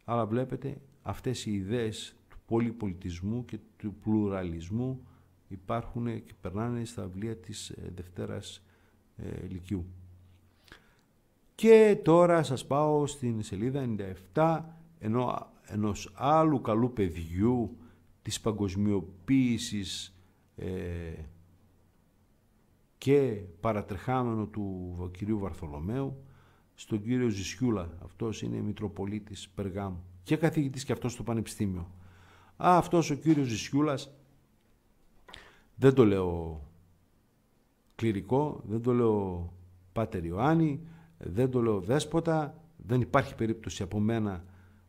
αλλά βλέπετε αυτές οι ιδέες του πολυπολιτισμού και του πλουραλισμού υπάρχουν και περνάνε στα βιβλία της ε, Δευτέρας ε, Λυκειού. Και τώρα σας πάω στην σελίδα 97 ενώ, ενός άλλου καλού παιδιού της παγκοσμιοποίησης ε, και παρατρεχάμενο του κυρίου Βαρθολομαίου στον κύριο Ζησιούλα. Αυτός είναι Μητροπολίτης Περγάμου και καθηγητής και αυτός στο Πανεπιστήμιο. Α, αυτός ο κύριος Ζησιούλας δεν το λέω κληρικό, δεν το λέω Πάτερ Ιωάννη, δεν το λέω δέσποτα, δεν υπάρχει περίπτωση από μένα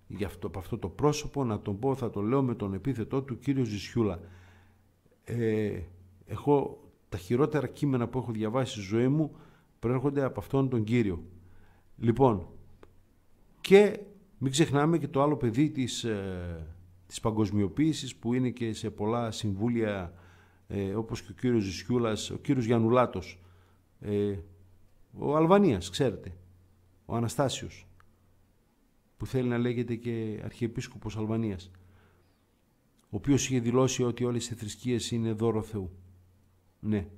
για αυτό, από αυτό το πρόσωπο να τον πω, θα το λέω με τον επίθετό του κύριο Ζησιούλα. Ε, έχω τα χειρότερα κείμενα που έχω διαβάσει στη ζωή μου προέρχονται από αυτόν τον κύριο. Λοιπόν, και μην ξεχνάμε και το άλλο παιδί της, ε, παγκοσμιοποίησης που είναι και σε πολλά συμβούλια ε, όπως και ο κύριος Ζησιούλας, ο κύριος Γιαννουλάτος, ε, ο Αλβανίας, ξέρετε, ο Αναστάσιος, που θέλει να λέγεται και Αρχιεπίσκοπος Αλβανίας, ο οποίος είχε δηλώσει ότι όλες οι θρησκείες είναι δώρο Θεού. Ναι.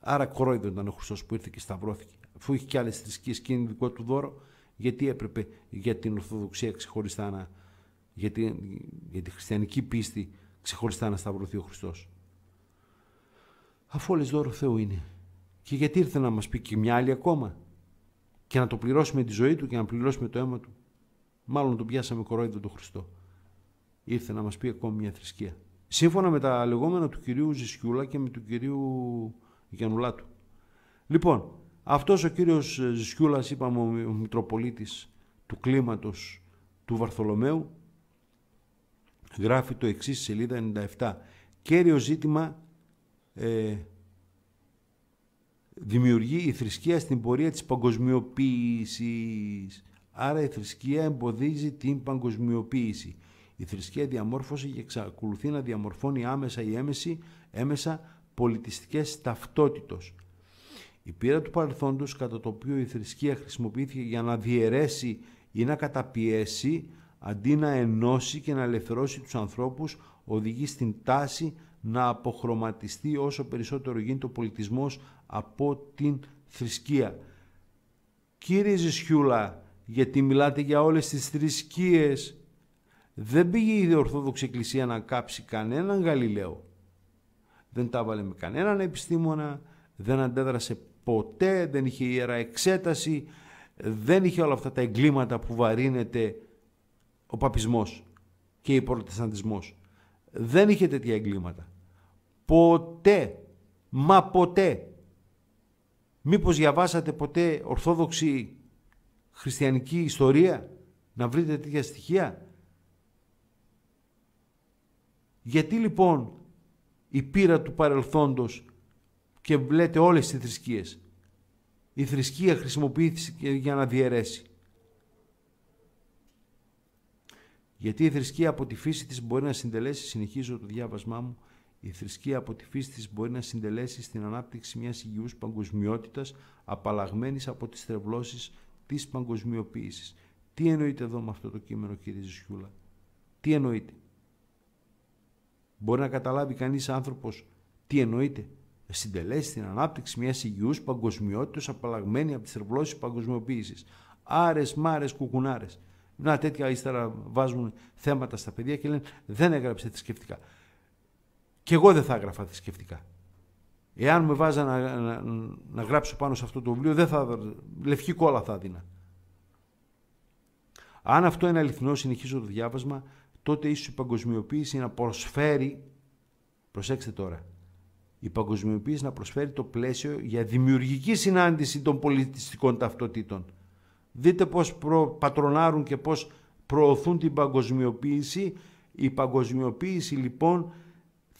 Άρα κορόιδο ήταν ο Χριστός που ήρθε και σταυρώθηκε. Αφού είχε και άλλες θρησκείες και είναι δικό του δώρο, γιατί έπρεπε για την Ορθοδοξία ξεχωριστά να, για την, για τη χριστιανική πίστη ξεχωριστά να σταυρωθεί ο Χριστός αφού όλες δώρο Θεού είναι. Και γιατί ήρθε να μας πει και μια άλλη ακόμα και να το πληρώσουμε τη ζωή του και να πληρώσουμε το αίμα του. Μάλλον τον πιάσαμε κορόιδο τον Χριστό. Ήρθε να μας πει ακόμη μια θρησκεία. Σύμφωνα με τα λεγόμενα του κυρίου Ζησιούλα και με του κυρίου Γιαννουλάτου. Λοιπόν, αυτός ο κύριος Ζησιούλα, είπαμε ο Μητροπολίτης του κλίματος του Βαρθολομαίου, γράφει το εξής σελίδα 97. Κέριο ζήτημα ε, δημιουργεί η θρησκεία στην πορεία της παγκοσμιοποίησης. Άρα η θρησκεία εμποδίζει την παγκοσμιοποίηση. Η θρησκεία διαμόρφωσε και εξακολουθεί να διαμορφώνει άμεσα ή έμεση, έμεσα πολιτιστικές ταυτότητος. Η πείρα του παρελθόντος κατά ταυτότητες. η θρησκεία χρησιμοποιήθηκε για να διαιρέσει ή να καταπιέσει αντί να ενώσει και να ελευθερώσει τους ανθρώπους οδηγεί στην τάση να αποχρωματιστεί όσο περισσότερο γίνεται ο πολιτισμός από την θρησκεία. Κύριε Ζησιούλα, γιατί μιλάτε για όλες τις θρησκείες, δεν πήγε η Ορθόδοξη Εκκλησία να κάψει κανέναν Γαλιλαίο. Δεν τα έβαλε με κανέναν επιστήμονα, δεν αντέδρασε ποτέ, δεν είχε ιερά εξέταση, δεν είχε όλα αυτά τα εγκλήματα που βαρύνεται ο παπισμός και η προτεσταντισμός. Δεν είχε τέτοια εγκλήματα ποτέ, μα ποτέ. Μήπως διαβάσατε ποτέ ορθόδοξη χριστιανική ιστορία, να βρείτε τέτοια στοιχεία. Γιατί λοιπόν η πείρα του παρελθόντος και βλέπετε όλες τις θρησκείες. Η θρησκεία χρησιμοποιήθηκε για να διαιρέσει. Γιατί η θρησκεία από τη φύση της μπορεί να συντελέσει, συνεχίζω το διάβασμά μου, η θρησκεία από τη φύση της μπορεί να συντελέσει στην ανάπτυξη μιας υγιούς παγκοσμιότητας απαλλαγμένης από τις τρευλώσεις της παγκοσμιοποίησης. Τι εννοείται εδώ με αυτό το κείμενο κύριε Ζησιούλα. Τι εννοείται. Μπορεί να καταλάβει κανείς άνθρωπος τι εννοείται. συντελέσει την ανάπτυξη μιας υγιούς παγκοσμιότητας απαλλαγμένη από τις τρευλώσεις παγκοσμιοποίησης. Άρες, μάρες, κουκουνάρες. Να τέτοια ύστερα βάζουν θέματα στα παιδιά και λένε δεν έγραψε θρησκευτικά. Και εγώ δεν θα έγραφα θρησκευτικά. Εάν με βάζα να, να, να, γράψω πάνω σε αυτό το βιβλίο, δεν θα, λευκή κόλλα θα δίνα. Αν αυτό είναι αληθινό, συνεχίζω το διάβασμα, τότε ίσως η παγκοσμιοποίηση να προσφέρει, προσέξτε τώρα, η παγκοσμιοποίηση να προσφέρει το πλαίσιο για δημιουργική συνάντηση των πολιτιστικών ταυτοτήτων. Δείτε πώς πατρονάρουν και πώς προωθούν την παγκοσμιοποίηση. Η παγκοσμιοποίηση λοιπόν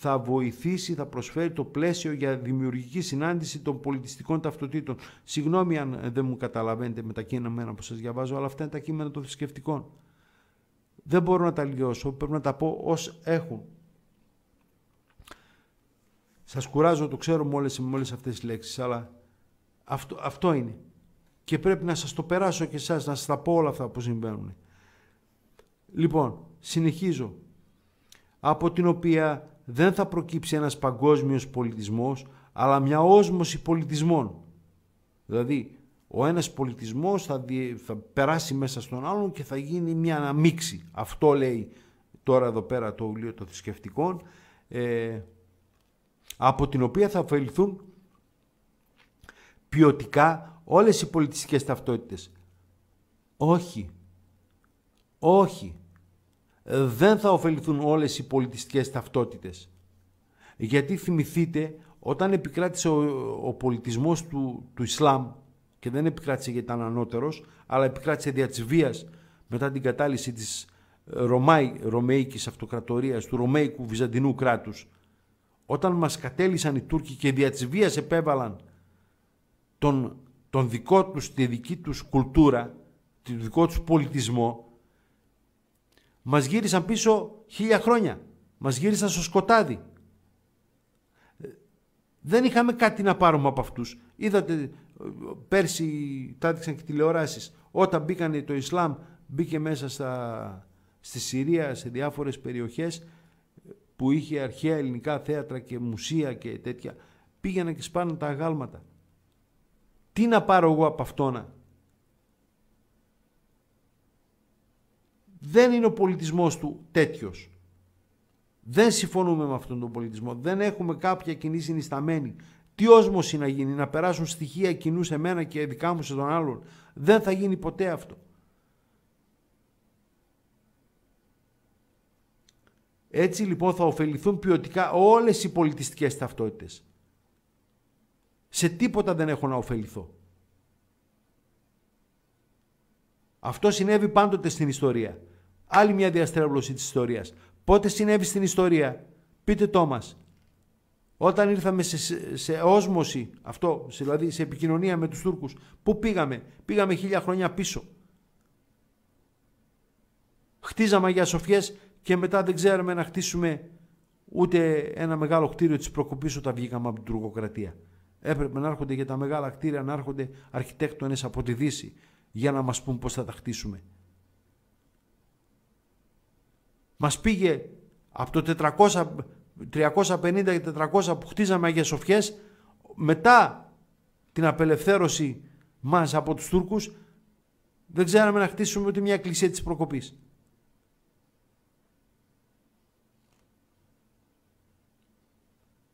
θα βοηθήσει, θα προσφέρει το πλαίσιο για δημιουργική συνάντηση των πολιτιστικών ταυτοτήτων. Συγγνώμη αν δεν μου καταλαβαίνετε με τα κείμενα που σας διαβάζω, αλλά αυτά είναι τα κείμενα των θρησκευτικών. Δεν μπορώ να τα λιώσω, πρέπει να τα πω ως έχουν. Σας κουράζω, το ξέρω με όλες, αυτέ τι αυτές τις λέξεις, αλλά αυτό, αυτό είναι. Και πρέπει να σας το περάσω και εσάς, να σας τα πω όλα αυτά που συμβαίνουν. Λοιπόν, συνεχίζω. Από την οποία δεν θα προκύψει ένας παγκόσμιος πολιτισμός, αλλά μια όσμωση πολιτισμών. Δηλαδή, ο ένας πολιτισμός θα, θα περάσει μέσα στον άλλον και θα γίνει μια αναμίξη. Αυτό λέει τώρα εδώ πέρα το βιβλίο των θρησκευτικών, ε, από την οποία θα ωφεληθούν ποιοτικά όλες οι πολιτιστικές ταυτότητες. Όχι. Όχι. Ε, δεν θα ωφεληθούν όλες οι πολιτιστικές ταυτότητες. Γιατί θυμηθείτε, όταν επικράτησε ο, ο πολιτισμός του, του Ισλάμ και δεν επικράτησε γιατί ήταν ανώτερος, αλλά επικράτησε δια της βίας μετά την κατάλυση της ε, Ρωμαϊ, Ρωμαϊκής Αυτοκρατορίας, του Ρωμαϊκού Βυζαντινού κράτους, όταν μας κατέλησαν οι Τούρκοι και δια της βίας επέβαλαν τον, τον δικό τους, τη δική τους κουλτούρα, τον δικό τους πολιτισμό, μας γύρισαν πίσω χίλια χρόνια. Μας γύρισαν στο σκοτάδι. Δεν είχαμε κάτι να πάρουμε από αυτούς. Είδατε ε, πέρσι έδειξαν και τηλεοράσεις. Όταν μπήκαν το Ισλάμ μπήκε μέσα στα, στη Συρία σε διάφορες περιοχές ε, που είχε αρχαία ελληνικά θέατρα και μουσεία και τέτοια. Πήγαιναν και σπάνω τα αγάλματα. Τι να πάρω εγώ από αυτόνα δεν είναι ο πολιτισμός του τέτοιος. Δεν συμφωνούμε με αυτόν τον πολιτισμό. Δεν έχουμε κάποια κοινή συνισταμένη. Τι είναι να γίνει, να περάσουν στοιχεία κοινούς σε μένα και δικά μου σε τον άλλον. Δεν θα γίνει ποτέ αυτό. Έτσι λοιπόν θα ωφεληθούν ποιοτικά όλες οι πολιτιστικές ταυτότητες. Σε τίποτα δεν έχω να ωφεληθώ. Αυτό συνέβη πάντοτε στην ιστορία. Άλλη μια διαστρέβλωση της ιστορίας. Πότε συνέβη στην ιστορία. Πείτε το μας. Όταν ήρθαμε σε, σε, όσμωση, αυτό, δηλαδή σε επικοινωνία με τους Τούρκους, πού πήγαμε. Πήγαμε χίλια χρόνια πίσω. Χτίζαμε για σοφιές και μετά δεν ξέραμε να χτίσουμε ούτε ένα μεγάλο κτίριο της προκοπής όταν βγήκαμε από την τουρκοκρατία. Έπρεπε να έρχονται για τα μεγάλα κτίρια, να έρχονται αρχιτέκτονες από τη Δύση για να μας πούν πώς θα τα χτίσουμε. Μας πήγε από το 350 και 400 που χτίζαμε Αγίες Σοφιές, μετά την απελευθέρωση μας από τους Τούρκους, δεν ξέραμε να χτίσουμε ούτε μια εκκλησία της προκοπής.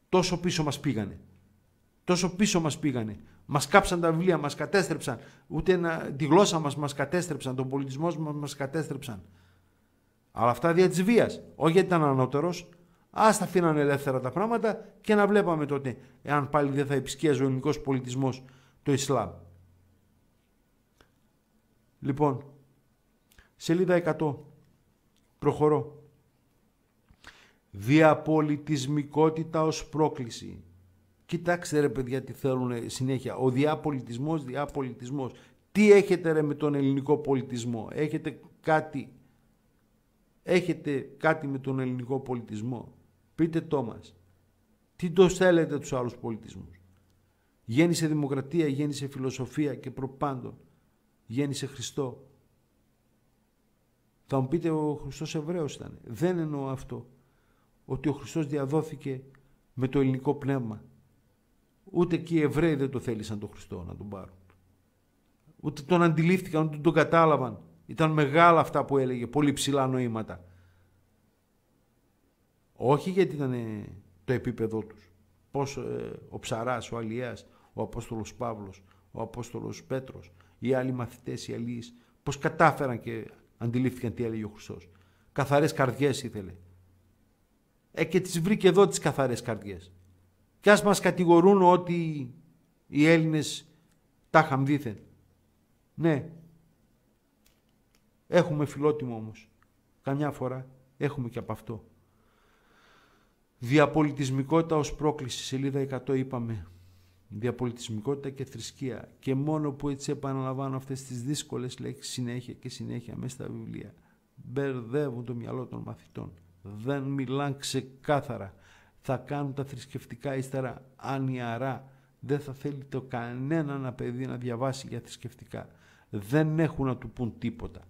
Τόσο πίσω μας πήγανε. Τόσο πίσω μας πήγανε. Μας κάψαν τα βιβλία, μας κατέστρεψαν. Ούτε τη γλώσσα μας μας κατέστρεψαν, τον πολιτισμό μας μας κατέστρεψαν. Αλλά αυτά δια της βίας. Όχι γιατί ήταν ανώτερος. Ας τα αφήνανε ελεύθερα τα πράγματα και να βλέπαμε τότε εάν πάλι δεν θα επισκιάζει ο ελληνικός πολιτισμός το Ισλάμ. Λοιπόν, σελίδα 100. Προχωρώ. Διαπολιτισμικότητα ως πρόκληση. Κοιτάξτε ρε παιδιά τι θέλουν συνέχεια. Ο διαπολιτισμός, διαπολιτισμός. Τι έχετε ρε με τον ελληνικό πολιτισμό. Έχετε κάτι έχετε κάτι με τον ελληνικό πολιτισμό, πείτε το μας. Τι το θέλετε τους άλλους πολιτισμούς. Γέννησε δημοκρατία, γέννησε φιλοσοφία και προπάντων. Γέννησε Χριστό. Θα μου πείτε ο Χριστός Εβραίος ήταν. Δεν εννοώ αυτό. Ότι ο Χριστός διαδόθηκε με το ελληνικό πνεύμα. Ούτε και οι Εβραίοι δεν το θέλησαν τον Χριστό να τον πάρουν. Ούτε τον αντιλήφθηκαν, ούτε τον κατάλαβαν. Ήταν μεγάλα αυτά που έλεγε, πολύ ψηλά νοήματα. Όχι γιατί ήταν ε, το επίπεδό τους. Πώς ε, ο Ψαράς, ο Αλιέας, ο Απόστολος Παύλος, ο Απόστολος Πέτρος, οι άλλοι μαθητές, οι αλλοί πώς κατάφεραν και αντιλήφθηκαν τι έλεγε ο Χριστός. Καθαρές καρδιές ήθελε. Ε, και τις βρήκε εδώ τις καθαρές καρδιές. Κι ας μας κατηγορούν ότι οι Έλληνες τα είχαν δίθεν. Ναι, Έχουμε φιλότιμο όμως. Καμιά φορά έχουμε και από αυτό. Διαπολιτισμικότητα ως πρόκληση, σελίδα 100 είπαμε. Διαπολιτισμικότητα και θρησκεία. Και μόνο που έτσι επαναλαμβάνω αυτές τις δύσκολες λέξεις συνέχεια και συνέχεια μέσα στα βιβλία. Μπερδεύουν το μυαλό των μαθητών. Δεν μιλάν ξεκάθαρα. Θα κάνουν τα θρησκευτικά ύστερα ανιαρά. Δεν θα θέλει το κανένα ένα παιδί να διαβάσει για θρησκευτικά. Δεν έχουν να του πούν τίποτα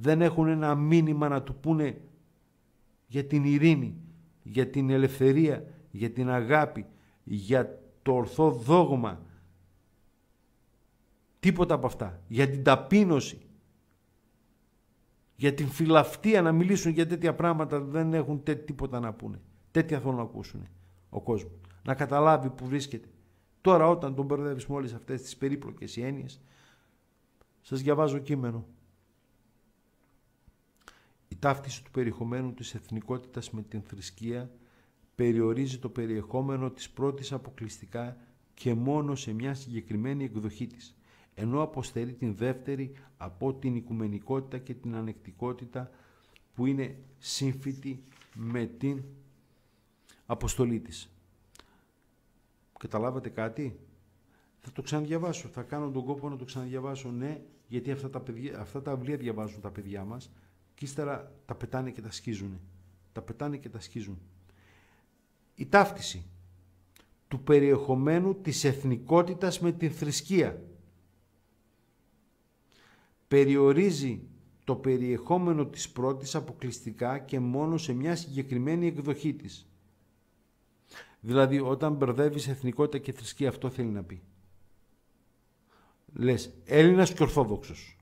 δεν έχουν ένα μήνυμα να του πούνε για την ειρήνη, για την ελευθερία, για την αγάπη, για το ορθό δόγμα. Τίποτα από αυτά. Για την ταπείνωση. Για την φιλαυτία να μιλήσουν για τέτοια πράγματα δεν έχουν τέ, τίποτα να πούνε. Τέτοια θέλουν να ακούσουν ο κόσμος. Να καταλάβει που βρίσκεται. Τώρα όταν τον μπερδεύεις με όλες αυτές τις περίπλοκες οι έννοιες, σας διαβάζω κείμενο ταύτιση του περιεχομένου της εθνικότητας με την θρησκεία περιορίζει το περιεχόμενο της πρώτης αποκλειστικά και μόνο σε μια συγκεκριμένη εκδοχή της, ενώ αποστερεί την δεύτερη από την οικουμενικότητα και την ανεκτικότητα που είναι σύμφυτη με την αποστολή της. Καταλάβατε κάτι? Θα το ξαναδιαβάσω, θα κάνω τον κόπο να το ξαναδιαβάσω, ναι, γιατί αυτά τα, αυτά τα βιβλία διαβάζουν τα παιδιά μας, και ύστερα τα πετάνε και τα σκίζουν. Τα πετάνε και τα σκίζουν. Η ταύτιση του περιεχομένου της εθνικότητας με την θρησκεία περιορίζει το περιεχόμενο της πρώτης αποκλειστικά και μόνο σε μια συγκεκριμένη εκδοχή της. Δηλαδή όταν μπερδεύεις εθνικότητα και θρησκεία αυτό θέλει να πει. Λες Έλληνας και Ορθόδοξος.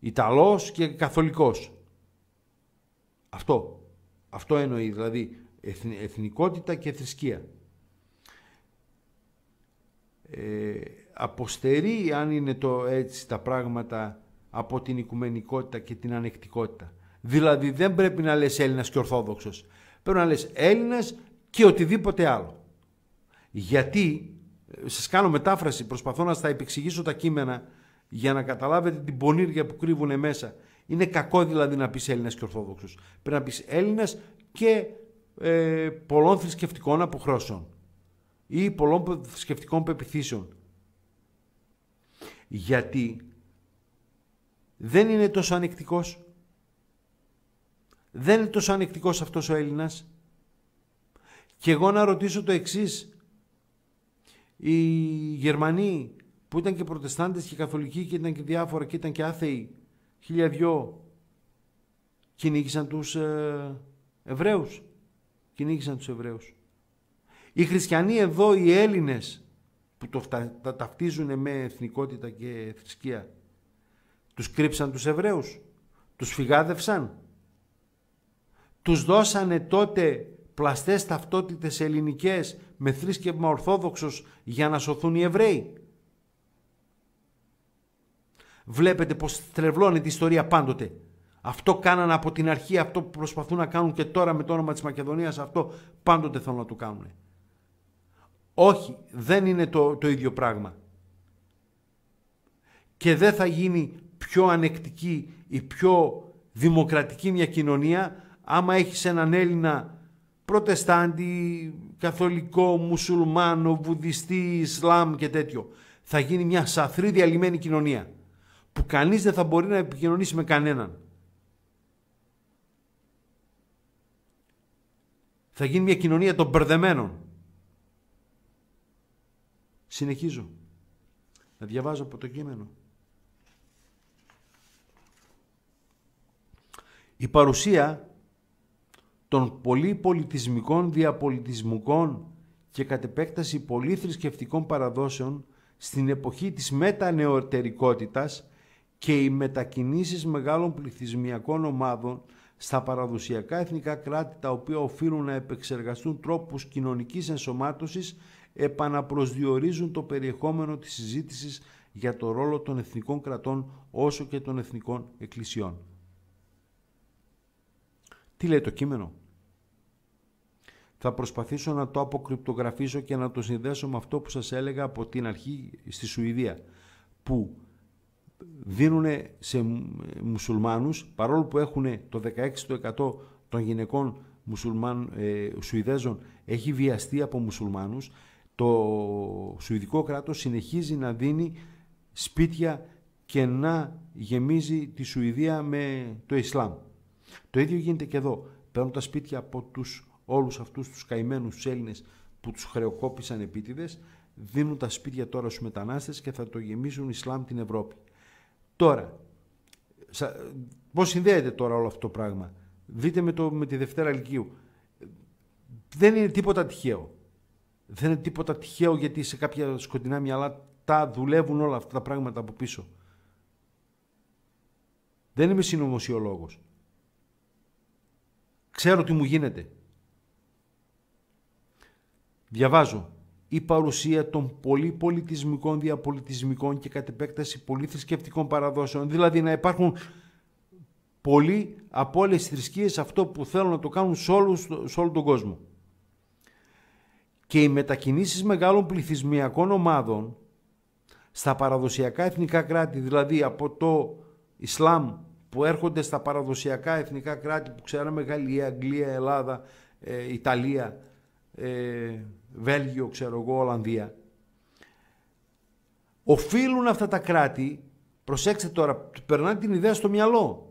Ιταλός και καθολικός. Αυτό. Αυτό εννοεί, δηλαδή εθνικότητα και θρησκεία. Ε, αποστερεί, αν είναι το έτσι τα πράγματα, από την οικουμενικότητα και την ανεκτικότητα. Δηλαδή δεν πρέπει να λες Έλληνας και Ορθόδοξος. Πρέπει να λες Έλληνας και οτιδήποτε άλλο. Γιατί, ε, σας κάνω μετάφραση, προσπαθώ να στα επεξηγήσω τα κείμενα, για να καταλάβετε την πονήρια που κρύβουν μέσα. Είναι κακό δηλαδή να πεις Έλληνες και Ορθόδοξους. Πρέπει να πεις Έλληνες και ε, πολλών θρησκευτικών αποχρώσεων ή πολλών θρησκευτικών πεπιθήσεων. Γιατί δεν είναι τόσο ανεκτικός. Δεν είναι τόσο ανεκτικός αυτός ο Έλληνας. Και εγώ να ρωτήσω το εξής. Οι Γερμανοί που ήταν και προτεστάντες και καθολικοί και ήταν και διάφορα και ήταν και άθεοι χίλια δυο κυνήγησαν τους ε, Εβραίους. Κυνήγησαν τους Εβραίους. Οι χριστιανοί εδώ, οι Έλληνες που το, τα, τα ταυτίζουν με εθνικότητα και θρησκεία τους κρύψαν τους Εβραίους, τους φυγάδευσαν. Τους δώσανε τότε πλαστές ταυτότητες ελληνικές με θρήσκευμα ορθόδοξος για να σωθούν οι Εβραίοι. Βλέπετε πως τρευλώνει η ιστορία πάντοτε. Αυτό κάνανε από την αρχή, αυτό που προσπαθούν να κάνουν και τώρα με το όνομα της Μακεδονίας, αυτό πάντοτε θέλουν να το κάνουν. Όχι, δεν είναι το, το ίδιο πράγμα. Και δεν θα γίνει πιο ανεκτική ή πιο δημοκρατική μια κοινωνία άμα έχεις έναν Έλληνα προτεστάντη, καθολικό, μουσουλμάνο, βουδιστή, Ισλάμ και τέτοιο. Θα γίνει μια σαθρή διαλυμένη κοινωνία που κανείς δεν θα μπορεί να επικοινωνήσει με κανέναν. Θα γίνει μια κοινωνία των μπερδεμένων. Συνεχίζω. Να διαβάζω από το κείμενο. Η παρουσία των πολυπολιτισμικών, διαπολιτισμικών και κατ' επέκταση πολυθρησκευτικών παραδόσεων στην εποχή της μετανεωτερικότητας και οι μετακινήσεις μεγάλων πληθυσμιακών ομάδων στα παραδοσιακά εθνικά κράτη τα οποία οφείλουν να επεξεργαστούν τρόπους κοινωνικής ενσωμάτωσης επαναπροσδιορίζουν το περιεχόμενο της συζήτησης για το ρόλο των εθνικών κρατών όσο και των εθνικών εκκλησιών. Τι λέει το κείμενο? Θα προσπαθήσω να το αποκρυπτογραφήσω και να το συνδέσω με αυτό που σας έλεγα από την αρχή στη Σουηδία, που δίνουν σε μουσουλμάνους παρόλο που έχουν το 16% των γυναικών μουσουλμάν, ε, Σουηδέζων έχει βιαστεί από μουσουλμάνους το Σουηδικό κράτος συνεχίζει να δίνει σπίτια και να γεμίζει τη Σουηδία με το Ισλάμ. Το ίδιο γίνεται και εδώ. Παίρνουν τα σπίτια από τους, όλους αυτούς τους καημένους τους Έλληνες που τους χρεοκόπησαν επίτηδες, δίνουν τα σπίτια τώρα στους μετανάστες και θα το γεμίζουν Ισλάμ την Ευρώπη. Τώρα, πώς συνδέεται τώρα όλο αυτό το πράγμα. Δείτε με, το, με τη Δευτέρα Λυκείου. Δεν είναι τίποτα τυχαίο. Δεν είναι τίποτα τυχαίο γιατί σε κάποια σκοτεινά μυαλά τα δουλεύουν όλα αυτά τα πράγματα από πίσω. Δεν είμαι συνωμοσιολόγος. Ξέρω τι μου γίνεται. Διαβάζω η παρουσία των πολυπολιτισμικών, διαπολιτισμικών και κατ' επέκταση πολυθρησκευτικών παραδόσεων. Δηλαδή να υπάρχουν πολλοί από όλες τις θρησκείες αυτό που θέλουν να το κάνουν σε, όλο τον κόσμο. Και οι μετακινήσεις μεγάλων πληθυσμιακών ομάδων στα παραδοσιακά εθνικά κράτη, δηλαδή από το Ισλάμ που έρχονται στα παραδοσιακά εθνικά κράτη που ξέραμε Γαλλία, Αγγλία, Ελλάδα, ε, Ιταλία, ε, Βέλγιο, ξέρω εγώ, Ολλανδία. Οφείλουν αυτά τα κράτη, προσέξτε τώρα, περνάνε την ιδέα στο μυαλό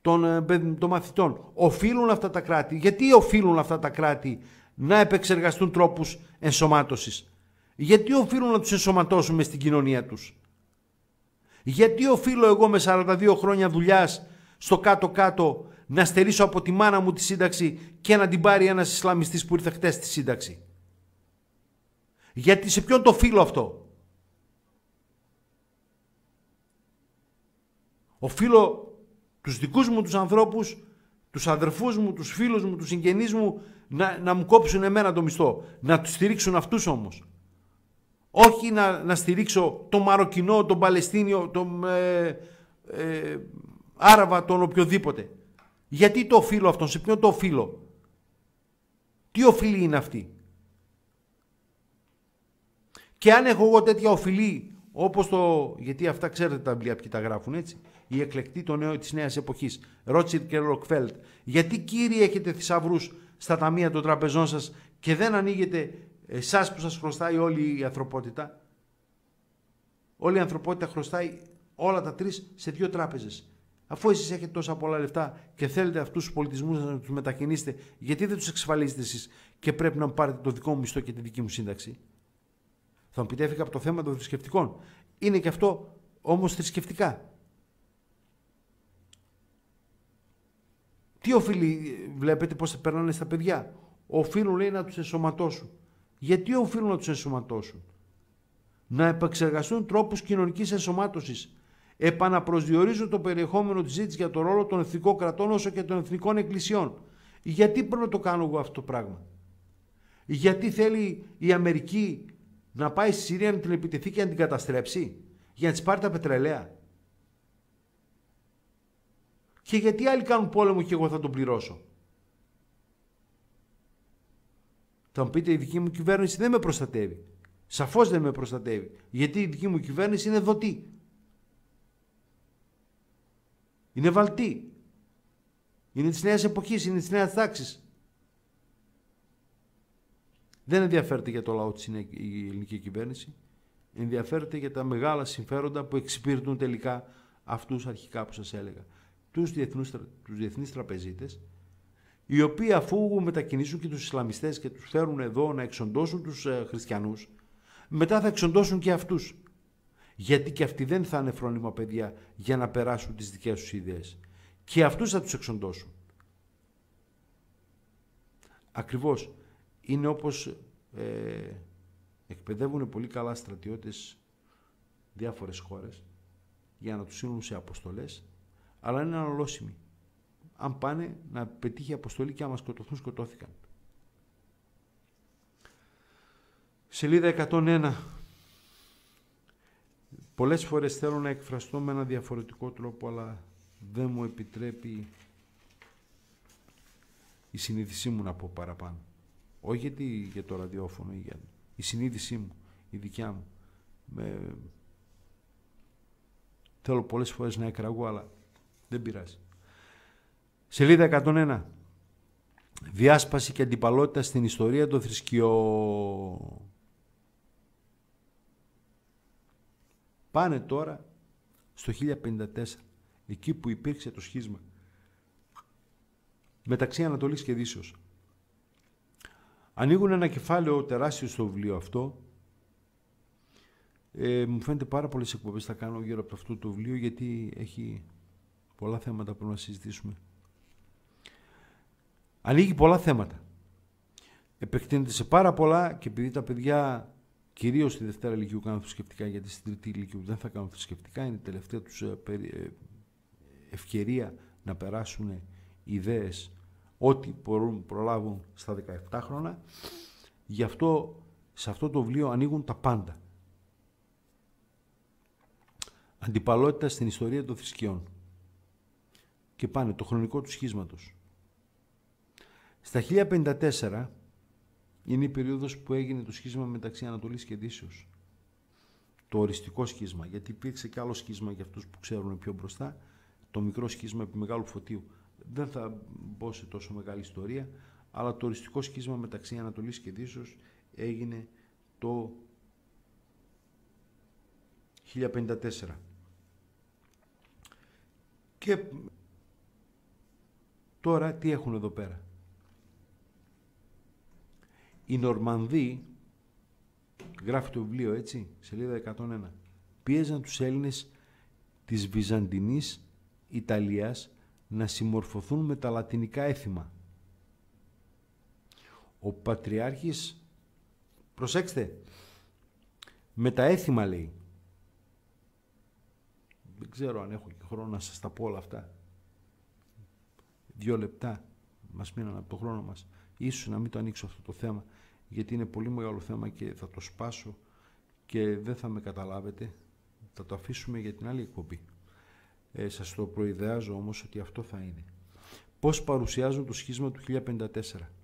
των, ε, των μαθητών. Οφείλουν αυτά τα κράτη. Γιατί οφείλουν αυτά τα κράτη να επεξεργαστούν τρόπους ενσωμάτωσης. Γιατί οφείλουν να τους ενσωματώσουμε στην κοινωνία τους. Γιατί οφείλω εγώ με 42 χρόνια δουλειάς στο κάτω-κάτω να στερήσω από τη μάνα μου τη σύνταξη και να την πάρει ένας Ισλαμιστής που ήρθε χτες στη σύνταξη. Γιατί σε ποιον το φίλο αυτό. Οφείλω τους δικούς μου τους ανθρώπους, τους αδερφούς μου, τους φίλους μου, τους συγγενείς μου να, να μου κόψουν εμένα το μισθό. Να τους στηρίξουν αυτούς όμως. Όχι να, να στηρίξω το Μαροκινό, τον Παλαιστίνιο, τον ε, ε Άραβα, τον οποιοδήποτε. Γιατί το οφείλω αυτόν, σε ποιον το οφείλω. Τι οφείλει είναι αυτή. Και αν έχω εγώ τέτοια οφειλή, όπως το... Γιατί αυτά ξέρετε τα βιβλία ποιοι τα γράφουν έτσι. Η εκλεκτή των νέων της νέας εποχής. Ρότσιρ και Ροκφέλτ. Γιατί κύριοι έχετε θησαυρούς στα ταμεία των τραπεζών σας και δεν ανοίγετε Σας που σας χρωστάει όλη η ανθρωπότητα. Όλη η ανθρωπότητα χρωστάει όλα τα τρεις σε δύο τράπεζες. Αφού εσείς έχετε τόσα πολλά λεφτά και θέλετε αυτούς τους πολιτισμούς να τους μετακινήσετε, γιατί δεν τους εξασφαλίζετε εσείς και πρέπει να πάρετε το δικό μου μισθό και τη δική μου σύνταξη. Θα μου πείτε, από το θέμα των θρησκευτικών. Είναι και αυτό όμως θρησκευτικά. Τι οφείλει, βλέπετε πώς θα περνάνε στα παιδιά. Οφείλουν, λέει, να τους ενσωματώσουν. Γιατί οφείλουν να τους ενσωματώσουν, Να επεξεργαστούν τρόπους κοινωνικής ενσωμάτωσης επαναπροσδιορίζουν το περιεχόμενο της ζήτησης για τον ρόλο των εθνικών κρατών όσο και των εθνικών εκκλησιών. Γιατί πρέπει να το κάνω εγώ αυτό το πράγμα. Γιατί θέλει η Αμερική να πάει στη Συρία να την επιτεθεί και να την καταστρέψει, για να της πάρει τα πετρελαία. Και γιατί άλλοι κάνουν πόλεμο και εγώ θα τον πληρώσω. Θα μου πείτε η δική μου κυβέρνηση δεν με προστατεύει. Σαφώς δεν με προστατεύει. Γιατί η δική μου κυβέρνηση είναι δοτή. Είναι βαλτή. Είναι της νέας εποχής, είναι της νέας τάξης. Δεν ενδιαφέρεται για το λαό της η ελληνική κυβέρνηση. Ενδιαφέρεται για τα μεγάλα συμφέροντα που εξυπηρετούν τελικά αυτούς αρχικά που σας έλεγα. Τους διεθνείς τραπεζίτες, οι οποίοι αφού μετακινήσουν και τους Ισλαμιστές και τους φέρουν εδώ να εξοντώσουν τους ε, χριστιανούς, μετά θα εξοντώσουν και αυτούς γιατί και αυτοί δεν θα είναι φρόνιμα παιδιά για να περάσουν τις δικές τους ιδέες. Και αυτούς θα τους εξοντώσουν. Ακριβώς. Είναι όπως ε, εκπαιδεύουν πολύ καλά στρατιώτες διάφορες χώρες για να τους σύνουν σε αποστολές, αλλά είναι αναλώσιμοι. Αν πάνε να πετύχει αποστολή και άμα σκοτωθούν, σκοτώθηκαν. Σελίδα 101. Πολλές φορές θέλω να εκφραστώ με ένα διαφορετικό τρόπο, αλλά δεν μου επιτρέπει η συνείδησή μου να πω παραπάνω. Όχι γιατί για το ραδιόφωνο ή για... Η συνείδησή μου, η δικιά μου. Με... Θέλω πολλές φορές να εκραγώ, αλλά δεν πειράζει. Σελίδα 101. Διάσπαση και αντιπαλότητα στην ιστορία των θρησκειών. Πάνε τώρα στο 1054, εκεί που υπήρξε το σχίσμα μεταξύ Ανατολής και Δύσεως. Ανοίγουν ένα κεφάλαιο τεράστιο στο βιβλίο αυτό. Ε, μου φαίνεται πάρα πολλές εκπομπές θα κάνω γύρω από αυτό το βιβλίο γιατί έχει πολλά θέματα που να συζητήσουμε. Ανοίγει πολλά θέματα. Επεκτείνεται σε πάρα πολλά και επειδή τα παιδιά κυρίως στη Δευτέρα Λυκειού κάνουν θρησκευτικά, γιατί στην Τρίτη Λυκειού δεν θα κάνουν θρησκευτικά, είναι η τελευταία τους ε, ε, ευκαιρία να περάσουν ιδέες ό,τι μπορούν προλάβουν στα 17 χρόνια. Γι' αυτό σε αυτό το βιβλίο ανοίγουν τα πάντα. Αντιπαλότητα στην ιστορία των θρησκειών. Και πάνε το χρονικό του σχίσματος. Στα 1054 είναι η περίοδος που έγινε το σχίσμα μεταξύ Ανατολής και Δύσεως. Το οριστικό σχίσμα, γιατί υπήρξε και άλλο σχίσμα για αυτούς που ξέρουν πιο μπροστά, το μικρό σχίσμα επί μεγάλου φωτίου. Δεν θα μπω σε τόσο μεγάλη ιστορία, αλλά το οριστικό σχίσμα μεταξύ Ανατολής και Δύσεως έγινε το 1054. Και τώρα τι έχουν εδώ πέρα οι Νορμανδοί, γράφει το βιβλίο έτσι, σελίδα 101, πίεζαν τους Έλληνες της Βυζαντινής Ιταλίας να συμμορφωθούν με τα λατινικά έθιμα. Ο Πατριάρχης, προσέξτε, με τα έθιμα λέει, δεν ξέρω αν έχω και χρόνο να σας τα πω όλα αυτά, δύο λεπτά μας μείναν από το χρόνο μας, ίσως να μην το ανοίξω αυτό το θέμα, γιατί είναι πολύ μεγάλο θέμα και θα το σπάσω και δεν θα με καταλάβετε. Θα το αφήσουμε για την άλλη εκπομπή. Ε, σας το προειδεάζω όμως ότι αυτό θα είναι. Πώς παρουσιάζουν το σχίσμα του 1054.